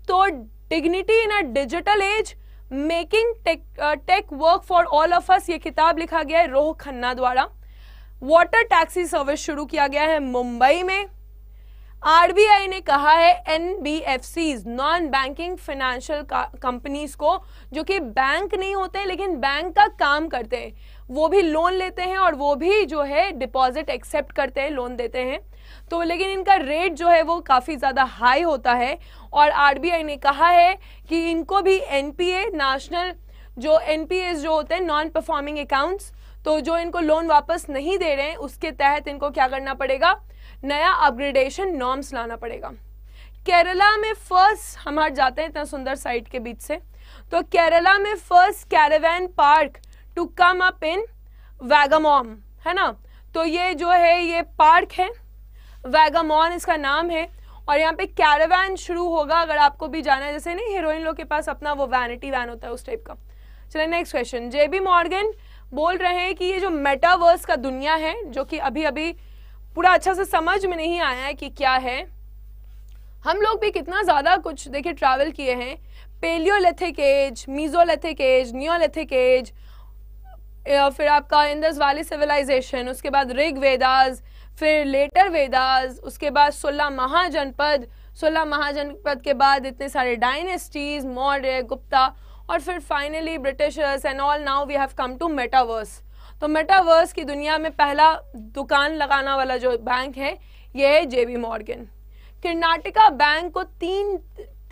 तो dignity in a digital age making tech work for all of us ये किताब लिखा गया है रोह खन्ना द्वारा water taxi service शुरू किया गया है मुंबई में आरबीआई ने कहा है NBFC non banking financial companies को जो कि बैंक नहीं होते लेकिन बैंक का काम करते हैं वो भी लोन लेते हैं और वो भी जो है डिपॉजिट एक्सेप्ट करते हैं लोन देते हैं तो लेकिन इनका रेट जो है वो काफ़ी ज़्यादा हाई होता है और आरबीआई ने कहा है कि इनको भी एनपीए नेशनल जो एन जो होते हैं नॉन परफॉर्मिंग अकाउंट्स तो जो इनको लोन वापस नहीं दे रहे हैं उसके तहत इनको क्या करना पड़ेगा नया अपग्रेडेशन नॉर्म्स लाना पड़ेगा केरला में फर्स्ट हम हट जाते हैं इतना सुंदर साइट के बीच से तो केरला में first caravan park to come up in Vagamon है ना तो ये जो है ये पार्क है वैगामॉन इसका नाम है और यहाँ पे कैरावैन शुरू होगा अगर आपको भी जाना है जैसे नहीं हीरोइन लोग के पास अपना वो वैनिटी वैन होता है उस टाइप का चलिए नेक्स्ट क्वेश्चन जेबी मॉर्गन बोल रहे हैं कि ये जो मेटावर्स का दुनिया है जो कि अभी अभी पूरा अच्छा से समझ में नहीं आया है कि क्या है हम लोग भी कितना ज़्यादा कुछ देखिए ट्रैवल किए हैं paleolithic age mesolithic age neolithic age फिर आपका इंदस वाली सिविलाइजेशन उसके बाद ऋग वेदास फिर लेटर वेदास उसके बाद सोलह महाजनपद सोलह महाजनपद के बाद इतने सारे डायनेस्टीज मौर्य गुप्ता और फिर finally Britishers and all now we have come to metaverse तो मेटावर्स की दुनिया में पहला दुकान लगाना वाला जो बैंक है ये है J P Morgan Karnataka bank को तीन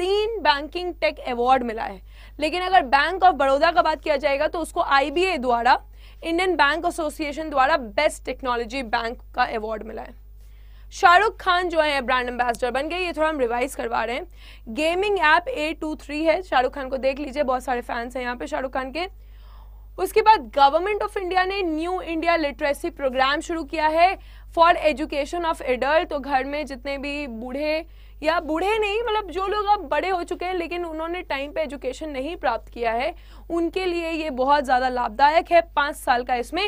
तीन बैंकिंग टेक अवार्ड मिला है लेकिन अगर बैंक ऑफ बड़ौदा का बात किया जाएगा तो उसको आई द्वारा इंडियन बैंक एसोसिएशन द्वारा बेस्ट टेक्नोलॉजी बैंक का अवार्ड मिला है शाहरुख खान जो है ब्रांड एम्बेसडर बन गए ये थोड़ा हम रिवाइज करवा रहे हैं gaming app A two three है शाहरुख खान को देख लीजिए बहुत सारे फैंस हैं यहाँ पे शाहरुख खान के उसके बाद गवर्नमेंट ऑफ इंडिया ने न्यू इंडिया लिटरेसी प्रोग्राम शुरू किया है फॉर एजुकेशन ऑफ एडल्ट तो घर में जितने भी बूढ़े या बूढ़े नहीं मतलब जो लोग अब बड़े हो चुके हैं लेकिन उन्होंने टाइम पे एजुकेशन नहीं प्राप्त किया है उनके लिए ये बहुत ज़्यादा लाभदायक है पाँच साल का इसमें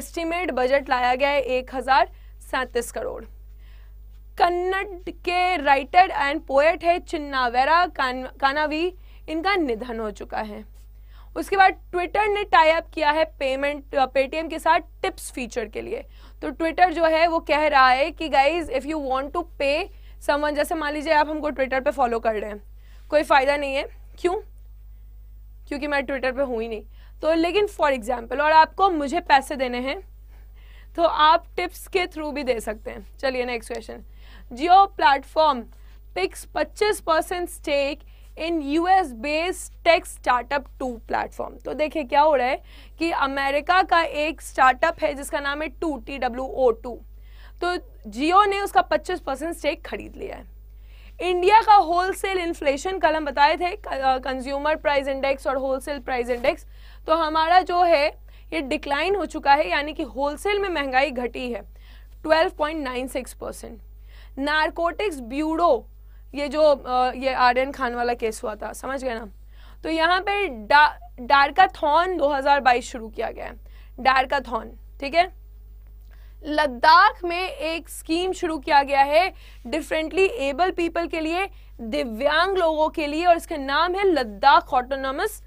एस्टिमेट बजट लाया गया है एक हज़ार सैतीस करोड़ कन्नड़ के राइटर एंड पोएट है चिन्नावेरा कान, कानावी इनका निधन हो चुका है उसके बाद ट्विटर ने टाइप किया है पेमेंट पेटीएम के साथ टिप्स फीचर के लिए तो ट्विटर जो है वो कह रहा है कि guys if you want to pay someone जैसे मान लीजिए आप हमको ट्विटर पे फॉलो कर रहे हैं कोई फ़ायदा नहीं है क्यों क्योंकि मैं ट्विटर पे हूँ ही नहीं तो लेकिन फॉर एग्जाम्पल और आपको मुझे पैसे देने हैं तो आप टिप्स के थ्रू भी दे सकते हैं चलिए next question Jio platform picks पच्चीस percent stake in US based tech startup two platform तो देखिए क्या हो रहा है कि अमेरिका का एक स्टार्टअप है जिसका नाम है two T W O two तो जियो ने उसका 25 परसेंट स्टेक खरीद लिया है इंडिया का होलसेल इन्फ्लेशन कल हम बताए थे कंज्यूमर प्राइस इंडेक्स और होलसेल प्राइस इंडेक्स तो हमारा जो है ये डिक्लाइन हो चुका है यानी कि होलसेल में महंगाई घटी है 12.96 परसेंट नारकोटिक्स ब्यूरो ये जो ये आर्यन खान वाला केस हुआ था समझ गए ना तो यहाँ पे डा थॉन दो शुरू किया गया है थॉन ठीक है लद्दाख में एक स्कीम शुरू किया गया है डिफरेंटली एबल पीपल के लिए दिव्यांग लोगों के लिए और इसका नाम है Ladakh autonomous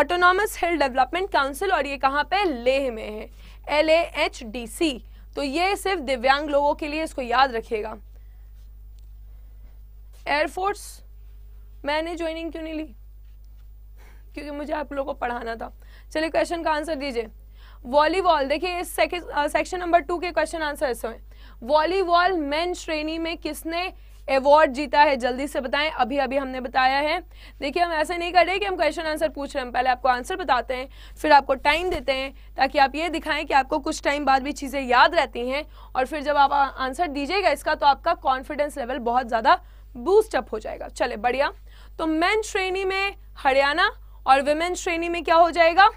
autonomous hill development council और ये कहाँ पे लेह में है L A H D C तो ये सिर्फ दिव्यांग लोगों के लिए इसको याद रखिएगा एयरफोर्स मैंने ज्वाइनिंग क्यों नहीं ली क्योंकि मुझे आप लोगों को पढ़ाना था चलिए क्वेश्चन का आंसर दीजिए वॉलीबॉल देखिए इस सेक्शन नंबर टू के क्वेश्चन आंसर ऐसे हैं वॉलीबॉल मेन श्रेणी में किसने अवार्ड जीता है जल्दी से बताएं अभी अभी हमने बताया है देखिए हम ऐसे नहीं कर रहे कि हम क्वेश्चन आंसर पूछ रहे हैं हम पहले आपको आंसर बताते हैं फिर आपको टाइम देते हैं ताकि आप ये दिखाएं कि आपको कुछ टाइम बाद भी चीज़ें याद रहती हैं और फिर जब आप आंसर दीजिएगा इसका तो आपका कॉन्फिडेंस लेवल बहुत ज़्यादा बूस्टअप हो जाएगा चले बढ़िया तो मेन श्रेणी में हरियाणा और विमेन श्रेणी में क्या हो जाएगा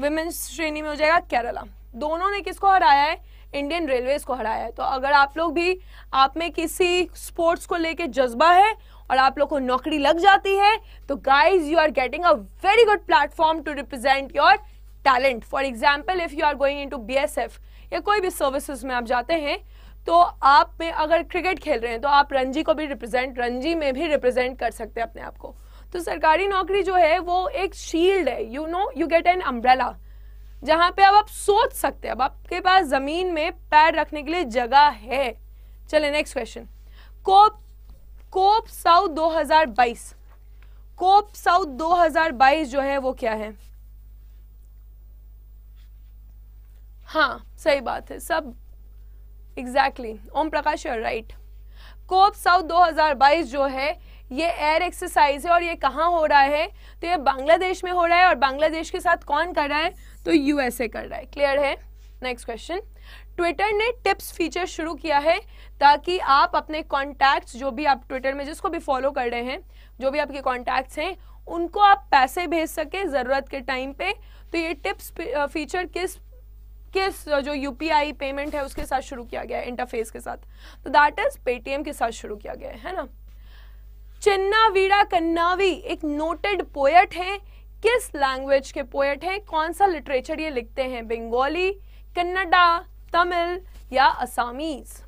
वेमेंस श्रेणी में हो जाएगा केरला दोनों ने किसको हराया है इंडियन रेलवेज को हराया है तो अगर आप लोग भी आप में किसी स्पोर्ट्स को लेके जज्बा है और आप लोग को नौकरी लग जाती है तो guys you are getting a very good platform to represent your talent for example if you are going into B S F या कोई भी सर्विसेज में आप जाते हैं तो आप में अगर क्रिकेट खेल रहे हैं तो आप रणजी को भी रिप्रेजेंट रणजी में भी रिप्रेजेंट कर सकते हैं अपने आप को तो सरकारी नौकरी जो है वो एक शील्ड है you know you get an umbrella जहाँ पे अब आप सोच सकते हैं अब आपके पास ज़मीन में पैर रखने के लिए जगह है चले next question COP COP South 2022 COP South 2022 जो है वो क्या है हाँ सही बात है सब exactly Om Prakash right COP South 2022 जो है ये एयर एक्सरसाइज है और ये कहाँ हो रहा है तो ये बांग्लादेश में हो रहा है और बांग्लादेश के साथ कौन कर रहा है तो यूएसए कर रहा है क्लियर है नेक्स्ट क्वेश्चन ट्विटर ने टिप्स फीचर शुरू किया है ताकि आप अपने कॉन्टैक्ट्स जो भी आप ट्विटर में जिसको भी फॉलो कर रहे हैं जो भी आपके कॉन्टैक्ट्स हैं उनको आप पैसे भेज सके ज़रूरत के टाइम पे तो ये टिप्स फीचर किस किस जो यू पेमेंट है उसके साथ शुरू किया गया है इंटरफेस के साथ तो दैट इज़ पेटीएम के साथ शुरू किया गया है ना वीरा कन्नावी एक नोटेड पोएट हैं किस लैंग्वेज के पोएट हैं कौन सा लिटरेचर ये लिखते हैं बंगाली कन्नडा तमिल या असामीज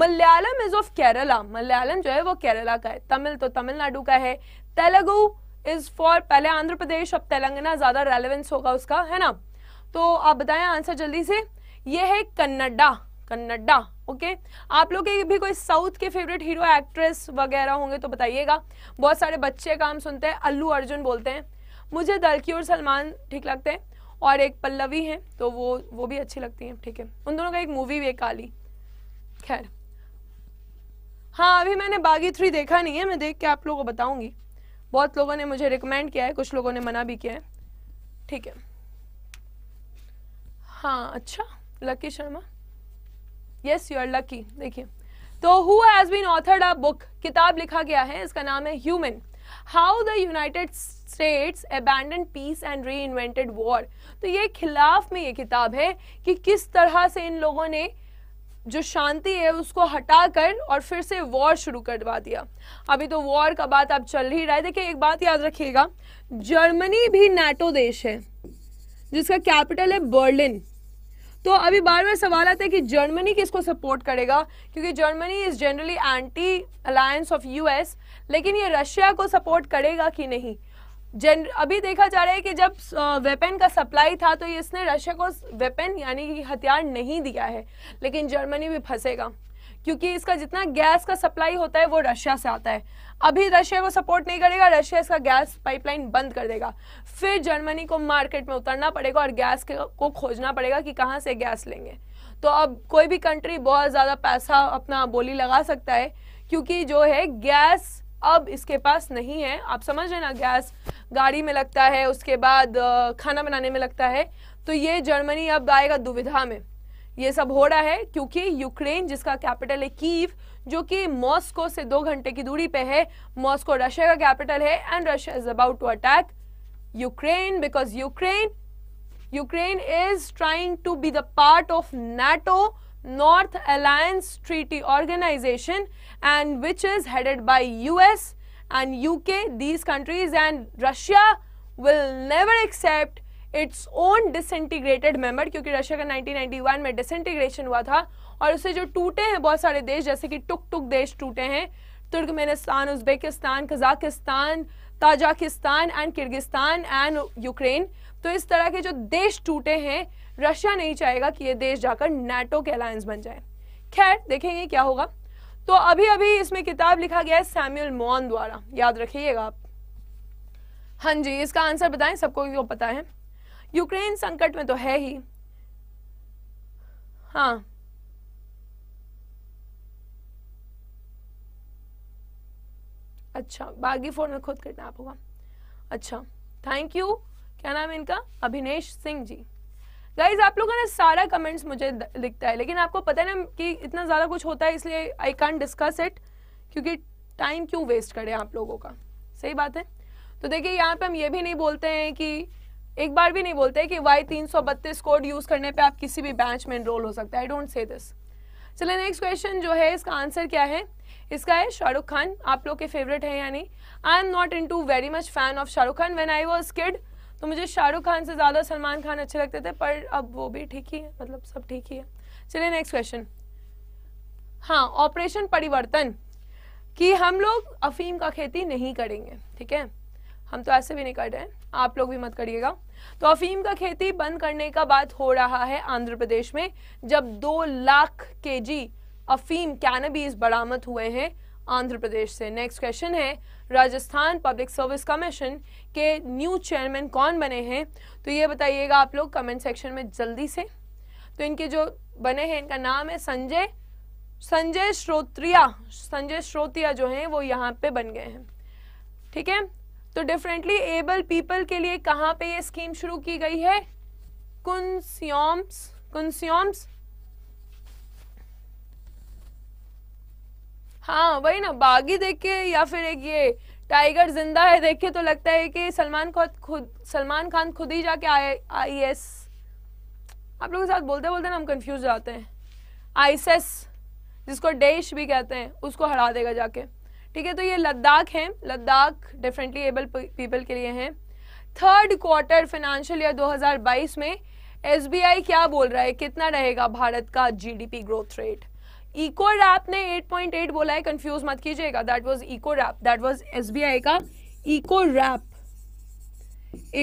मलयालम इज ऑफ केरला मलयालम जो है वो केरला का है तमिल तो तमिलनाडु का है तेलुगु इज फॉर पहले आंध्र प्रदेश अब तेलंगाना ज्यादा रेलिवेंस होगा उसका है ना तो आप बताएं आंसर जल्दी से ये है कन्नडा कन्नडा ओके okay? आप लोग के भी कोई साउथ के फेवरेट हीरो एक्ट्रेस वगैरह होंगे तो बताइएगा बहुत सारे बच्चे का हम सुनते हैं अल्लू अर्जुन बोलते हैं मुझे दलकी और सलमान ठीक लगते हैं और एक पल्लवी हैं तो वो वो भी अच्छी लगती हैं ठीक है उन दोनों का एक मूवी भी है काली खैर हाँ अभी मैंने बागी थ्री देखा नहीं है मैं देख के आप लोगों को बताऊंगी बहुत लोगों ने मुझे रिकमेंड किया है कुछ लोगों ने मना भी किया है ठीक है हाँ अच्छा Lucky Sharma yes you are lucky देखिए तो who has been authored a book किताब लिखा गया है इसका नाम है human how the United States abandon peace and reinvented war तो ये खिलाफ में ये किताब है कि किस तरह से इन लोगों ने जो शांति है उसको हटा कर और फिर से वॉर शुरू करवा दिया अभी तो वॉर का बात अब चल ही रहा है देखिए एक बात याद रखिएगा जर्मनी भी नाटो देश है जिसका कैपिटल है बर्लिन तो अभी बार बार सवाल आता है कि जर्मनी किसको सपोर्ट करेगा क्योंकि Germany is generally anti alliance of US लेकिन ये रशिया को सपोर्ट करेगा कि नहीं जन अभी देखा जा रहा है कि जब वेपन का सप्लाई था तो इसने रशिया को वेपन यानी कि हथियार नहीं दिया है लेकिन जर्मनी भी फंसेगा क्योंकि इसका जितना गैस का सप्लाई होता है वो रशिया से आता है अभी रशिया को सपोर्ट नहीं करेगा रशिया इसका गैस पाइपलाइन बंद कर देगा फिर जर्मनी को मार्केट में उतरना पड़ेगा और गैस को खोजना पड़ेगा कि कहाँ से गैस लेंगे तो अब कोई भी कंट्री बहुत ज़्यादा पैसा अपना बोली लगा सकता है क्योंकि जो है गैस अब इसके पास नहीं है आप समझ रहे ना गैस गाड़ी में लगता है उसके बाद खाना बनाने में लगता है तो ये जर्मनी अब आएगा दुविधा में ये सब हो रहा है क्योंकि यूक्रेन जिसका कैपिटल है कीव जो कि मॉस्को से दो घंटे की दूरी पे है मॉस्को रशिया का कैपिटल है and Russia is about to attack Ukraine because Ukraine Ukraine is trying to be the part of NATO North alliance treaty organisation and which is headed by US and UK these countries and Russia will never accept its own disintegrated member क्योंकि Russia का 1991 में disintegration हुआ था और उसे जो टूटे हैं बहुत सारे देश जैसे कि टुक टुक देश टूटे हैं Turkmenistan Uzbekistan Kazakhstan Tajikistan and Kyrgyzstan and Ukraine तो इस तरह के जो देश टूटे हैं रशिया नहीं चाहेगा कि ये देश जाकर नाटो के अलायंस बन जाए खैर देखेंगे क्या होगा तो अभी अभी इसमें किताब लिखा गया है सैम्यूल मोन द्वारा याद रखिएगा आप हाँ जी इसका आंसर बताएं सबको पता है यूक्रेन संकट में तो है ही हाँ अच्छा बागी फोन में खुद आप होगा अच्छा थैंक यू क्या नाम है इनका अभिनेश सिंह जी गाइज आप लोगों ने सारा कमेंट्स मुझे लिखता है लेकिन आपको पता है ना कि इतना ज़्यादा कुछ होता है इसलिए आई कान डिस्कस इट क्योंकि टाइम क्यों वेस्ट करें आप लोगों का सही बात है तो देखिए यहाँ पे हम ये भी नहीं बोलते हैं कि एक बार भी नहीं बोलते कि वाई तीन सौ बत्तीस कोड यूज करने पे आप किसी भी बैच में एनरोल हो सकते हैं आई डोंट से दिस चलिए नेक्स्ट क्वेश्चन जो है इसका आंसर क्या है इसका है शाहरुख खान आप लोग के फेवरेट है यानी I am not into very much fan of Shahrukh Khan when I was kid तो मुझे शाहरुख खान से ज़्यादा सलमान खान अच्छे लगते थे पर अब वो भी ठीक ही है मतलब सब ठीक ही है चलिए नेक्स्ट क्वेश्चन हाँ ऑपरेशन परिवर्तन कि हम लोग अफीम का खेती नहीं करेंगे ठीक है हम तो ऐसे भी नहीं कर रहे हैं आप लोग भी मत करिएगा तो अफीम का खेती बंद करने का बात हो रहा है आंध्र प्रदेश में जब दो लाख के जी अफीम कैनबीज बरामद हुए हैं आंध्र प्रदेश से नेक्स्ट क्वेश्चन है राजस्थान पब्लिक सर्विस कमीशन के न्यू चेयरमैन कौन बने हैं तो ये बताइएगा आप लोग कमेंट सेक्शन में जल्दी से तो इनके जो बने हैं इनका नाम है संजय संजय श्रोत्रिया संजय श्रोतिया जो हैं वो यहाँ पे बन गए हैं ठीक है तो डिफरेंटली एबल पीपल के लिए कहाँ पे ये स्कीम शुरू की गई है कुंस्योम्स कुंस्योम्स हाँ वही ना बागी देख के या फिर एक ये टाइगर जिंदा है देख के तो लगता है कि सलमान खुद खुद सलमान खान खुद ही जाके आई आई एस आप लोगों के साथ बोलते बोलते ना हम कंफ्यूज जाते हैं आईसेस जिसको डेश भी कहते हैं उसको हरा देगा जाके ठीक है तो ये लद्दाख है लद्दाख डिफरेंटली एबल पीपल के लिए है थर्ड क्वार्टर फाइनेंशियल ईयर 2022 में एसबीआई क्या बोल रहा है कितना रहेगा भारत का GDP growth rate eco rap ने 8.8 बोला है कंफ्यूज मत कीजिएगा that was Ecowrap that was SBI का इको रैप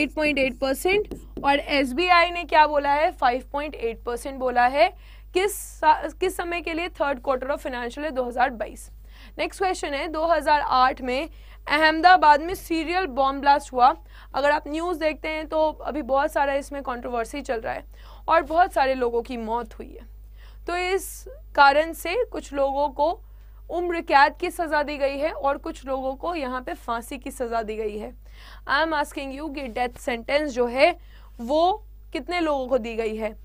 8.8 परसेंट और एसबीआई ने क्या बोला है 5.8 परसेंट बोला है किस किस समय के लिए third quarter of financial year दो नेक्स्ट क्वेश्चन है 2008 में अहमदाबाद में सीरियल बॉम्ब ब्लास्ट हुआ अगर आप न्यूज़ देखते हैं तो अभी बहुत सारा इसमें कंट्रोवर्सी चल रहा है और बहुत सारे लोगों की मौत हुई है तो इस कारण से कुछ लोगों को उम्र कैद की सज़ा दी गई है और कुछ लोगों को यहाँ पे फांसी की सज़ा दी गई है आई एम आस्किंग यू कि डेथ सेंटेंस जो है वो कितने लोगों को दी गई है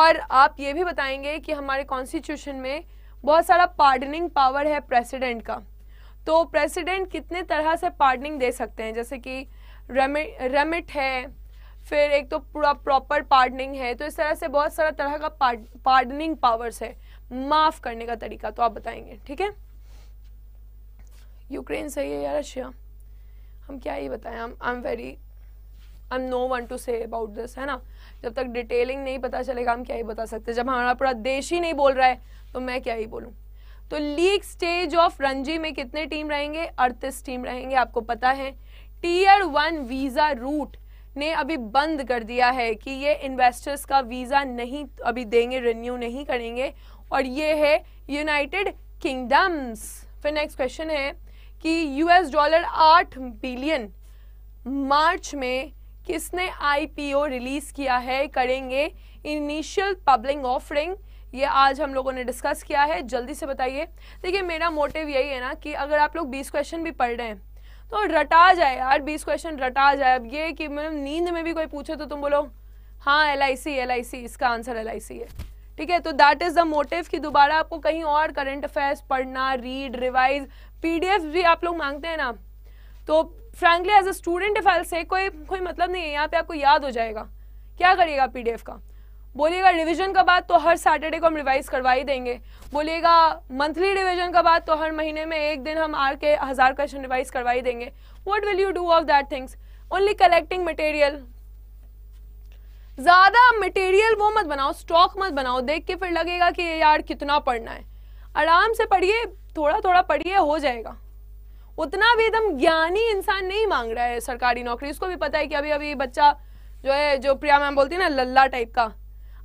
और आप ये भी बताएंगे कि हमारे कॉन्स्टिट्यूशन में बहुत सारा पार्डनिंग पावर है प्रेसिडेंट का तो प्रेसिडेंट कितने तरह से पार्डनिंग दे सकते हैं जैसे कि रेमिट रेमिट है फिर एक तो पूरा प्रॉपर पार्डनिंग है तो इस तरह से बहुत सारा तरह का पार्डनिंग पावर्स है माफ़ करने का तरीका तो आप बताएंगे ठीक है यूक्रेन सही है या रशिया अच्छा। हम क्या ही बताएं हम I am very I am no one to say about this है ना जब तक डिटेलिंग नहीं पता चलेगा हम क्या ही बता सकते जब हमारा पूरा देश ही नहीं बोल रहा है तो मैं क्या ही बोलूं तो लीग स्टेज ऑफ रणजी में कितने टीम रहेंगे अड़तीस टीम रहेंगे आपको पता है टीयर वन वीज़ा रूट ने अभी बंद कर दिया है कि ये इन्वेस्टर्स का वीज़ा नहीं अभी देंगे रिन्यू नहीं करेंगे और ये है यूनाइटेड किंगडम्स फिर नेक्स्ट क्वेश्चन है कि यूएस डॉलर आठ बिलियन मार्च में किसने आईपीओ रिलीज़ किया है करेंगे इनिशियल पब्लिक ऑफरिंग ये आज हम लोगों ने डिस्कस किया है जल्दी से बताइए देखिए मेरा मोटिव यही है ना कि अगर आप लोग बीस क्वेश्चन भी पढ़ रहे हैं तो रटा जाए यार बीस क्वेश्चन रटा जाए अब ये कि मतलब नींद में भी कोई पूछे तो तुम बोलो हाँ L I C L I सी इसका आंसर एल आई सी है ठीक है तो दैट इज़ द मोटिव कि दोबारा आपको कहीं और करेंट अफेयर्स पढ़ना रीड रिवाइज एफ भी आप लोग मांगते हैं ना तो फ्रैंकली एज अ स्टूडेंट फैल से कोई कोई मतलब नहीं है यहाँ पे आपको याद हो जाएगा क्या करिएगा पीडीएफ का बोलिएगा रिवीजन का बात तो हर सैटरडे को हम रिवाइज करवा ही देंगे बोलिएगा मंथली रिवीजन का बात तो हर महीने में एक दिन हम आर के हज़ार क्वेश्चन रिवाइज करवा ही देंगे what will you do of that things only collecting material ज़्यादा मटेरियल वो मत बनाओ स्टॉक मत बनाओ देख के फिर लगेगा कि यार कितना पढ़ना है आराम से पढ़िए थोड़ा थोड़ा पढ़िए हो जाएगा उतना भी एकदम ज्ञानी इंसान नहीं मांग रहा है सरकारी नौकरी उसको भी पता है कि अभी अभी बच्चा जो है जो प्रिया मैम बोलती है ना लल्ला टाइप का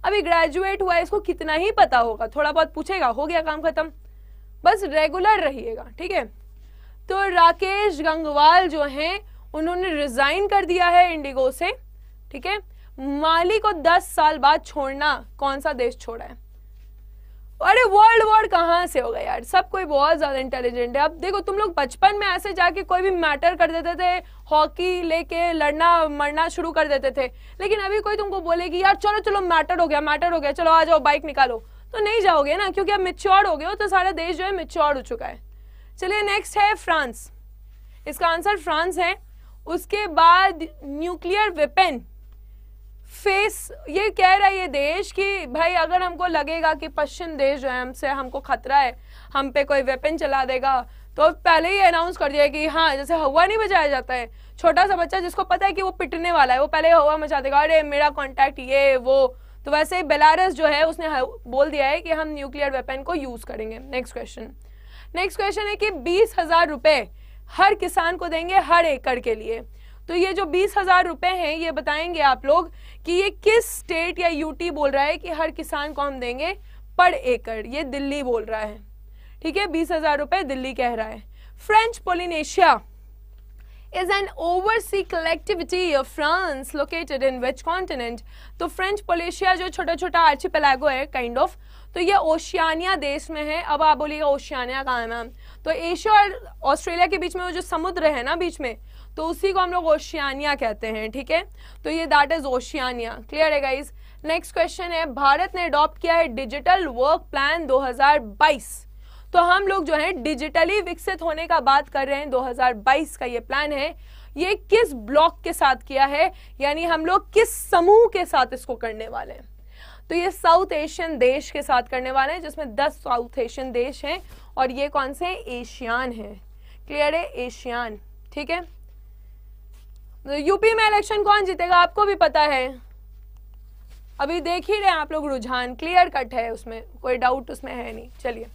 अभी ग्रेजुएट हुआ है इसको कितना ही पता होगा थोड़ा बहुत पूछेगा हो गया काम खत्म बस रेगुलर रहिएगा ठीक है तो राकेश गंगवाल जो हैं उन्होंने रिजाइन कर दिया है इंडिगो से ठीक है माली को 10 साल बाद छोड़ना कौन सा देश छोड़ा है अरे वर्ल्ड वॉर कहाँ से हो गया यार सब कोई बहुत ज़्यादा इंटेलिजेंट है अब देखो तुम लोग बचपन में ऐसे जाके कोई भी मैटर कर देते थे हॉकी लेके लड़ना मरना शुरू कर देते थे लेकिन अभी कोई तुमको बोलेगी यार चलो चलो मैटर हो गया मैटर हो गया चलो आ जाओ बाइक निकालो तो नहीं जाओगे ना क्योंकि अब मिच्योर हो गए हो तो सारा देश जो है मिच्योर हो चुका है चलिए नेक्स्ट है फ्रांस इसका आंसर फ्रांस है उसके बाद न्यूक्लियर वेपन फेस ये कह रहा है ये देश कि भाई अगर हमको लगेगा कि पश्चिम देश जो है हमसे हमको खतरा है हम पे कोई वेपन चला देगा तो पहले ही अनाउंस कर दिया कि हाँ जैसे हवा नहीं बजाया जाता है छोटा सा बच्चा जिसको पता है कि वो पिटने वाला है वो पहले हवा मचा देगा अरे मेरा कॉन्टैक्ट ये वो तो वैसे ही बेलारस जो है उसने बोल दिया है कि हम न्यूक्लियर वेपन को यूज़ करेंगे नेक्स्ट क्वेश्चन नेक्स्ट क्वेश्चन है कि बीस हजार रुपये हर किसान को देंगे हर एकड़ के लिए तो ये जो बीस हजार रुपए है ये बताएंगे आप लोग कि ये किस स्टेट या यूटी बोल रहा है कि हर किसान को हम देंगे पर एकड़ ये दिल्ली बोल रहा है ठीक है बीस हजार रुपए दिल्ली कह रहा है French Polynesia an overseas collectivity of France located in which continent तो फ्रेंच पोलेशिया जो छोटा छोटा आर्ची पेलागो है काइंड kind ऑफ of, तो ये ओशियानिया देश में है अब आप बोलिएगा ओशियानिया कहा है मैम तो एशिया और ऑस्ट्रेलिया के बीच में वो जो समुद्र है ना बीच में तो उसी को हम लोग ओशियानिया कहते हैं ठीक है तो ये दैट इज ओशियानिया क्लियर है गाइज नेक्स्ट क्वेश्चन है भारत ने अडॉप्ट किया है डिजिटल वर्क प्लान 2022 तो हम लोग जो है डिजिटली विकसित होने का बात कर रहे हैं 2022 का ये प्लान है ये किस ब्लॉक के साथ किया है यानी हम लोग किस समूह के साथ इसको करने वाले हैं तो ये साउथ एशियन देश के साथ करने वाले हैं जिसमें 10 साउथ एशियन देश हैं और ये कौन से एशियान हैं क्लियर है एशियान ठीक है यूपी में इलेक्शन कौन जीतेगा आपको भी पता है अभी देख ही रहे आप लोग रुझान क्लियर कट है उसमें कोई डाउट उसमें है नहीं चलिए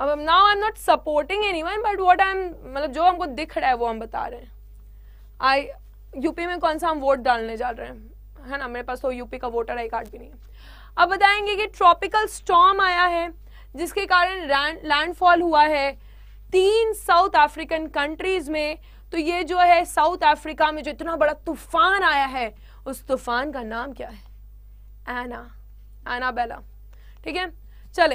अब now I am not supporting anyone but what I am मतलब जो हमको दिख रहा है वो हम बता रहे हैं आई यूपी में कौन सा हम वोट डालने जा रहे हैं है ना मेरे पास तो यूपी का वोटर आई कार्ड भी नहीं है अब बताएंगे कि ट्रॉपिकल स्टॉम आया है जिसके कारण लैंडफॉल हुआ है तीन साउथ अफ्रीकन कंट्रीज में तो ये जो है साउथ अफ्रीका में जो इतना बड़ा तूफान आया है उस तूफान का नाम क्या है एना बेला ठीक है चले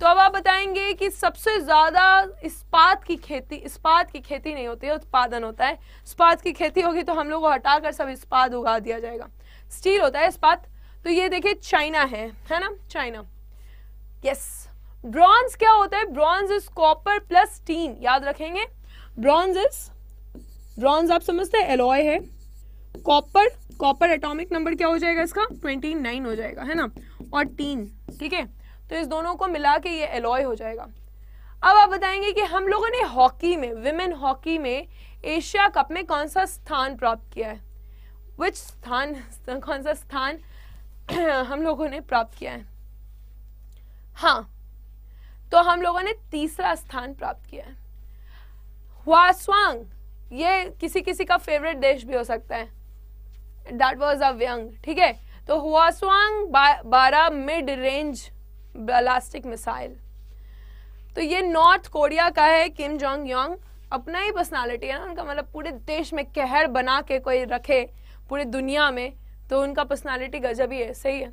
तो अब आप बताएंगे कि सबसे ज़्यादा इस्पात की खेती इस्पात की खेती नहीं होती है उत्पादन होता है इस्पात की खेती होगी तो हम लोग को हटाकर सब इस्पात उगा दिया जाएगा स्टील होता है इस्पात तो ये देखिए चाइना है है ना चाइना यस ब्रॉन्ज क्या होता है bronze is copper plus tin याद रखेंगे ब्रॉन्ज इज ब्रॉन्ज आप समझते हैं एलॉय है कॉपर कॉपर एटॉमिक नंबर क्या हो जाएगा इसका ट्वेंटी नाइन हो जाएगा है ना और टीन ठीक है तो इस दोनों को मिला के ये एलॉय हो जाएगा अब आप बताएंगे कि हम लोगों ने हॉकी में विमेन हॉकी में एशिया कप में कौन सा स्थान प्राप्त किया है विच स्थान कौन सा स्थान (clears throat) हम लोगों ने प्राप्त किया है हाँ तो हम लोगों ने तीसरा स्थान प्राप्त किया है स्वांग ये किसी किसी का फेवरेट देश भी हो सकता है डैट वॉज अ व्यंग ठीक है तो हुआ स्वांग बारह मिड रेंज ब्लास्टिक मिसाइल तो ये नॉर्थ कोरिया का है किम जोंग योंग अपना ही पर्सनालिटी है ना उनका मतलब पूरे देश में कहर बना के कोई रखे पूरी दुनिया में तो उनका पर्सनालिटी गजब ही है सही है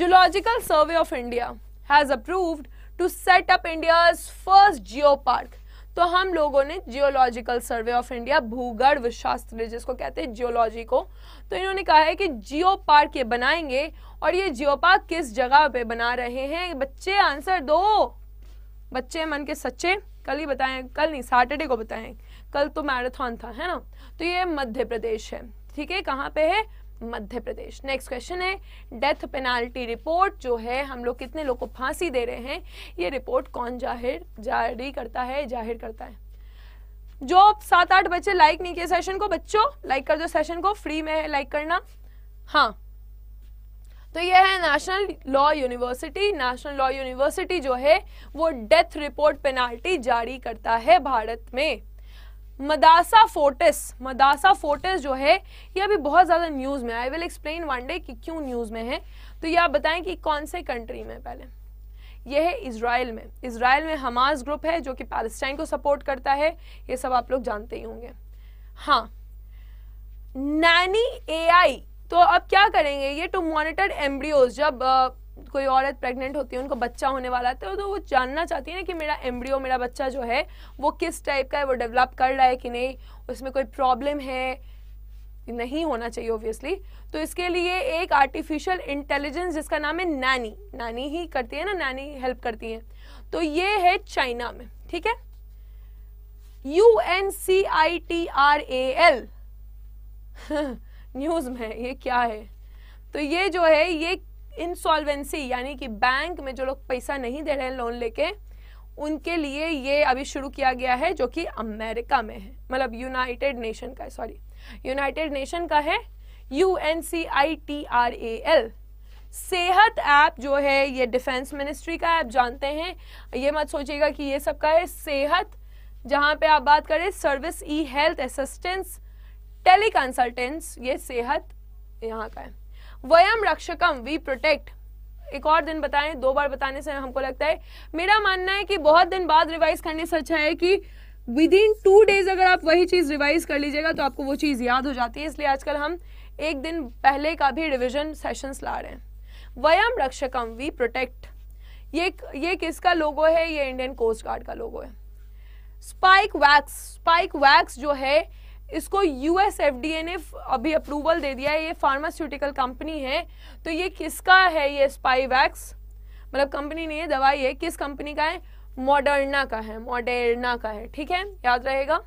zoological survey of India has approved to set up India first geo park तो हम लोगों ने जियोलॉजिकल सर्वे ऑफ इंडिया भूगर्भ शास्त्र जिसको कहते हैं जियोलॉजी को तो इन्होंने कहा है कि जियो पार्क ये बनाएंगे और ये जियो पार्क किस जगह पे बना रहे हैं बच्चे आंसर दो बच्चे मन के सच्चे कल ही बताएं कल नहीं सैटरडे को बताएं कल तो मैराथन था है ना तो ये मध्य प्रदेश है ठीक है कहाँ पे है मध्य प्रदेश नेक्स्ट क्वेश्चन है डेथ पेनाल्टी रिपोर्ट जो है हम लोग कितने लोग को फांसी दे रहे हैं ये रिपोर्ट कौन जाहिर जारी करता है जाहिर करता है जो सात आठ बच्चे लाइक नहीं किए सेशन को बच्चों लाइक कर दो सेशन को फ्री में है लाइक करना हाँ तो यह है national law university national law university जो है वो डेथ रिपोर्ट पेनाल्टी जारी करता है भारत में मदासा फोर्टिस मदासा फोर्टिस जो है ये अभी बहुत ज़्यादा न्यूज़ में I will explain one day कि क्यों न्यूज़ में है तो ये आप बताएं कि कौन से कंट्री में पहले ये है इसराइल में इसराइल में हमास ग्रुप है जो कि पैलेस्टाइन को सपोर्ट करता है ये सब आप लोग जानते ही होंगे हाँ नैनी एआई तो अब क्या करेंगे ये टू मॉनिटर एम्ब्रियोज जब कोई औरत प्रेग्नेंट होती है उनको बच्चा होने वाला है तो वो तो जानना चाहती है ना कि मेरा एम्ब्रियो मेरा बच्चा जो है वो किस टाइप का है वो डेवलप कर रहा है कि नहीं उसमें कोई प्रॉब्लम है नहीं होना चाहिए ऑब्वियसली तो इसके लिए एक आर्टिफिशियल इंटेलिजेंस जिसका नाम है नैनी नानी ही करती है ना नानी हेल्प करती है तो ये है चाइना में ठीक है U N C I T R A L news में ये क्या है तो ये जो है ये इंसॉल्वेंसी यानी कि बैंक में जो लोग पैसा नहीं दे रहे हैं लोन लेके उनके लिए ये अभी शुरू किया गया है जो कि अमेरिका में है मतलब यूनाइटेड नेशन का है सॉरी यूनाइटेड नेशन का है U N C I T R A L Sehat app जो है ये डिफेंस मिनिस्ट्री का ऐप जानते हैं ये मत सोचिएगा कि ये सबका है सेहत जहाँ पे आप बात करें service e health assistance teleconsultants ये सेहत यहाँ का है वयम रक्षकम वी प्रोटेक्ट एक और दिन बताएं दो बार बताने से हमको लगता है मेरा मानना है कि बहुत दिन बाद रिवाइज करने से अच्छा है कि विद इन टू डेज अगर आप वही चीज़ रिवाइज कर लीजिएगा तो आपको वो चीज़ याद हो जाती है इसलिए आजकल हम एक दिन पहले का भी रिविजन सेशंस ला रहे हैं वयम रक्षकम वी प्रोटेक्ट ये ये किसका लोगो है ये इंडियन कोस्ट गार्ड का लोगो है स्पाइक वैक्स स्पाइक वैक्स जो है इसको यूएस एफडीए ने अभी अप्रूवल दे दिया है ये फार्मास्यूटिकल कंपनी है तो ये किसका है ये स्पाइवैक्स मतलब कंपनी नहीं है दवाई है किस कंपनी का है मॉडर्ना का है मॉडर्ना का है ठीक है याद रहेगा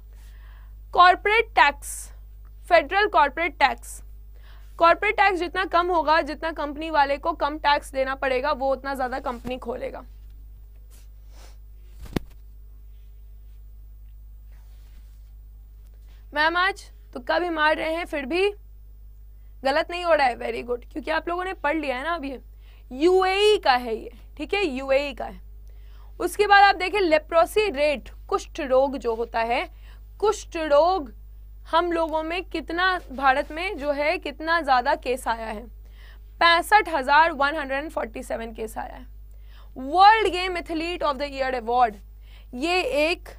corporate tax federal corporate tax corporate tax जितना कम होगा जितना कंपनी वाले को कम टैक्स देना पड़ेगा वो उतना ज़्यादा कंपनी खोलेगा मैम आज तुक्का भी मार रहे हैं फिर भी गलत नहीं हो रहा है वेरी गुड क्योंकि आप लोगों ने पढ़ लिया है ना अभी यू यूएई e का है ये ठीक है यूएई e का है उसके बाद आप देखें लेप्रोसी रेट कुष्ठ रोग जो होता है कुष्ठ रोग हम लोगों में कितना भारत में जो है कितना ज़्यादा केस आया है पैंसठ हज़ार one hundred and forty seven case आया है world game athlete of the year award ये एक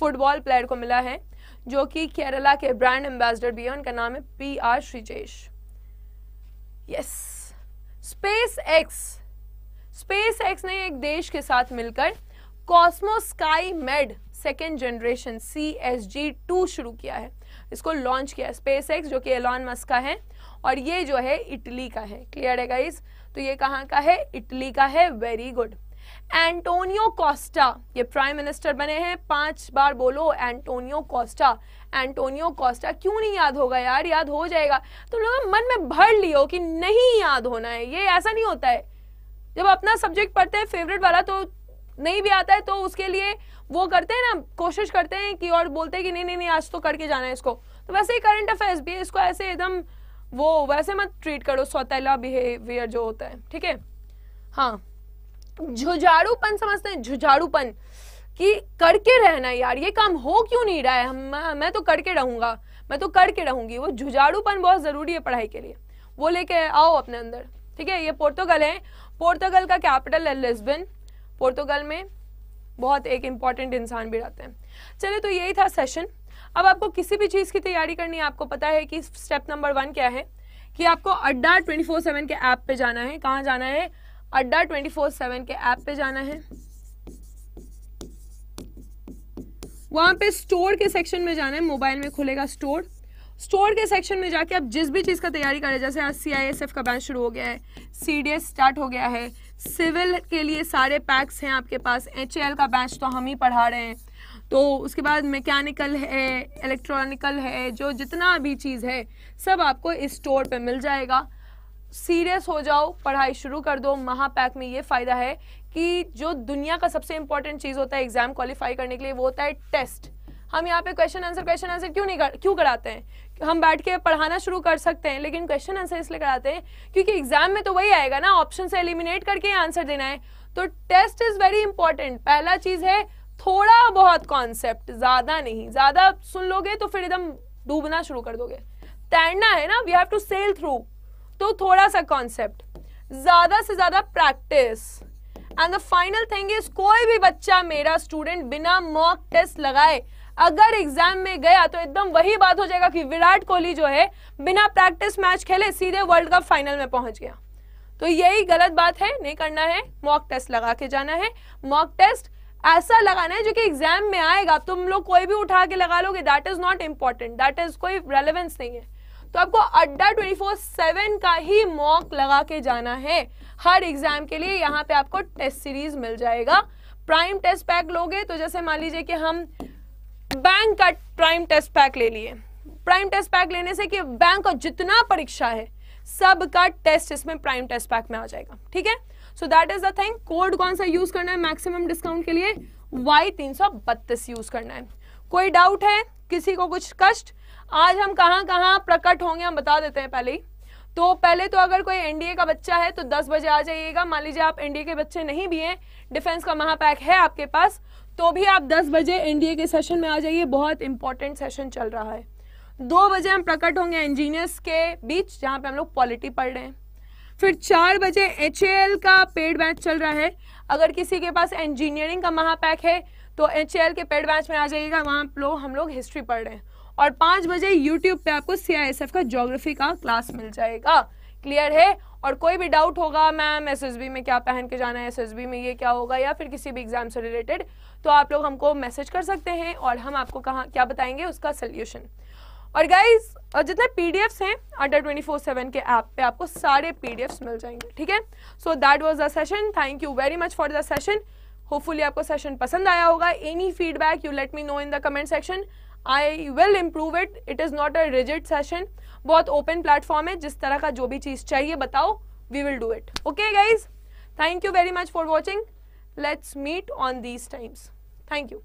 फुटबॉल प्लेयर को मिला है जो कि केरला के ब्रांड एम्बेसडर भी है उनका नाम है P R Sreejesh yes SpaceX SpaceX ने एक देश के साथ मिलकर Cosmo Sky Med second generation C S G two शुरू किया है इसको लॉन्च किया है स्पेस एक्स जो कि एलॉन मस्क का है और ये जो है इटली का है क्लियर है गाइज तो ये कहाँ का है इटली का है वेरी गुड एंटोनियो कोस्टा ये प्राइम मिनिस्टर बने हैं पांच बार बोलो एंटोनियो कोस्टा एंटोनियो कोस्टा क्यों नहीं याद होगा यार याद हो जाएगा तुम तो लोग मन में भर लियो कि नहीं याद होना है ये ऐसा नहीं होता है जब अपना सब्जेक्ट पढ़ते हैं फेवरेट वाला तो नहीं भी आता है तो उसके लिए वो करते हैं ना कोशिश करते हैं कि और बोलते हैं कि नहीं नहीं नहीं आज तो करके जाना है इसको तो वैसे ही करंट अफेयर्स भी इसको ऐसे एकदम वो वैसे मत ट्रीट करो सौतेला बिहेवियर जो होता है ठीक है हाँ झुझाड़ूपन समझते हैं झुझाड़ूपन कि करके रहना यार ये काम हो क्यों नहीं रहा है हम मैं, मैं तो करके रहूंगा मैं तो करके रहूंगी वो झुझाड़ूपन बहुत ज़रूरी है पढ़ाई के लिए वो लेके आओ अपने अंदर ठीक है ये पोर्तुगल है पोर्तुगल का कैपिटल है लिस्बन पोर्तुगल में बहुत एक इंपॉर्टेंट इंसान भी रहते हैं चले तो यही था सेशन अब आपको किसी भी चीज़ की तैयारी करनी है आपको पता है कि स्टेप नंबर वन क्या है कि आपको अड्डा ट्वेंटी फोर सेवन के ऐप पे जाना है कहाँ जाना है अड्डा ट्वेंटी फोर सेवन के ऐप पे जाना है वहां पे स्टोर के सेक्शन में जाना है मोबाइल में खुलेगा स्टोर स्टोर के सेक्शन में जाके आप जिस भी चीज़ का तैयारी करें जैसे आज सी आई एस एफ का बैच शुरू हो गया है सी डी एस स्टार्ट हो गया है सिविल के लिए सारे पैक्स हैं आपके पास एच एल का बैच तो हम ही पढ़ा रहे हैं तो उसके बाद मैकेनिकल है इलेक्ट्रॉनिकल है जो जितना भी चीज़ है सब आपको इस स्टोर पे मिल जाएगा सीरियस हो जाओ पढ़ाई शुरू कर दो महापैक में ये फ़ायदा है कि जो दुनिया का सबसे इंपॉर्टेंट चीज़ होता है एग्जाम क्वालिफाई करने के लिए वो होता है टेस्ट हम यहाँ पे क्वेश्चन आंसर क्वेश्चन आंसर क्यों नहीं कर क्यों कराते हैं हम बैठ के पढ़ाना शुरू कर सकते हैं लेकिन क्वेश्चन आंसर इसलिए कराते हैं क्योंकि एग्जाम में तो वही आएगा ना ऑप्शन से एलिमिनेट करके आंसर देना है तो टेस्ट इज़ वेरी इंपॉर्टेंट पहला चीज़ है थोड़ा बहुत कॉन्सेप्ट ज़्यादा नहीं ज़्यादा सुन लोगे तो फिर एकदम डूबना शुरू कर दोगे तैरना है ना we have to sail through तो थोड़ा सा कॉन्सेप्ट ज्यादा से ज्यादा practice and the final thing is कोई भी बच्चा मेरा स्टूडेंट बिना मॉक टेस्ट लगाए अगर एग्जाम में गया तो एकदम वही बात हो जाएगा कि विराट कोहली जो है बिना प्रैक्टिस मैच खेले सीधे वर्ल्ड कप फाइनल में पहुंच गया तो यही गलत बात है नहीं करना है मॉक टेस्ट लगा के जाना है मॉक टेस्ट ऐसा लगाना है जो कि एग्जाम में आएगा तुम लोग कोई भी उठा के लगा लोगे that is not important that is कोई रेलिवेंस नहीं है तो आपको अड्डा 24/7 का ही मॉक लगा के जाना है हर एग्जाम के लिए यहाँ पे आपको टेस्ट सीरीज मिल जाएगा प्राइम टेस्ट पैक लोगे तो जैसे मान लीजिए कि हम बैंक का प्राइम टेस्ट पैक ले लिए प्राइम टेस्ट पैक लेने से कि बैंक का जितना परीक्षा है सबका टेस्ट इसमें प्राइम टेस्ट पैक में आ जाएगा ठीक है so that is the thing code कौन सा यूज करना है मैक्सिमम डिस्काउंट के लिए वाई तीन सौ बत्तीस यूज करना है कोई डाउट है किसी को कुछ कष्ट आज हम कहाँ कहाँ प्रकट होंगे हम बता देते हैं पहले ही तो पहले तो अगर कोई एनडीए का बच्चा है तो 10 बजे आ जाइएगा मान लीजिए आप एनडीए के बच्चे नहीं भी हैं डिफेंस का महापैक है आपके पास तो भी आप 10 बजे एनडीए के सेशन में आ जाइए बहुत इंपॉर्टेंट सेशन चल रहा है दो बजे हम प्रकट होंगे इंजीनियर्स के बीच जहाँ पे हम लोग पॉलिटी पढ़ रहे हैं फिर चार बजे एच का पेड बैच चल रहा है अगर किसी के पास इंजीनियरिंग का महापैक है तो एच के पेड बैच में आ जाइएगा वहाँ लोग हम लोग हिस्ट्री पढ़ रहे हैं और पाँच बजे यूट्यूब पे आपको सी का जोग्राफी का क्लास मिल जाएगा क्लियर है और कोई भी डाउट होगा मैम एस में क्या पहन के जाना है एस में ये क्या होगा या फिर किसी भी एग्जाम से रिलेटेड तो आप लोग हमको मैसेज कर सकते हैं और हम आपको कहाँ क्या बताएंगे उसका सल्यूशन और गाइज और जितने पी डी हैं अंडर ट्वेंटी फोर सेवन के ऐप पे आपको सारे पी डी मिल जाएंगे ठीक है so that was the session thank you very much for the session hopefully आपको सेशन पसंद आया होगा any feedback you let me know in the comment section I will improve it it is not a rigid session बहुत open platform है जिस तरह का जो भी चीज़ चाहिए बताओ we will do it okay guys thank you very much for watching let's meet on these times thank you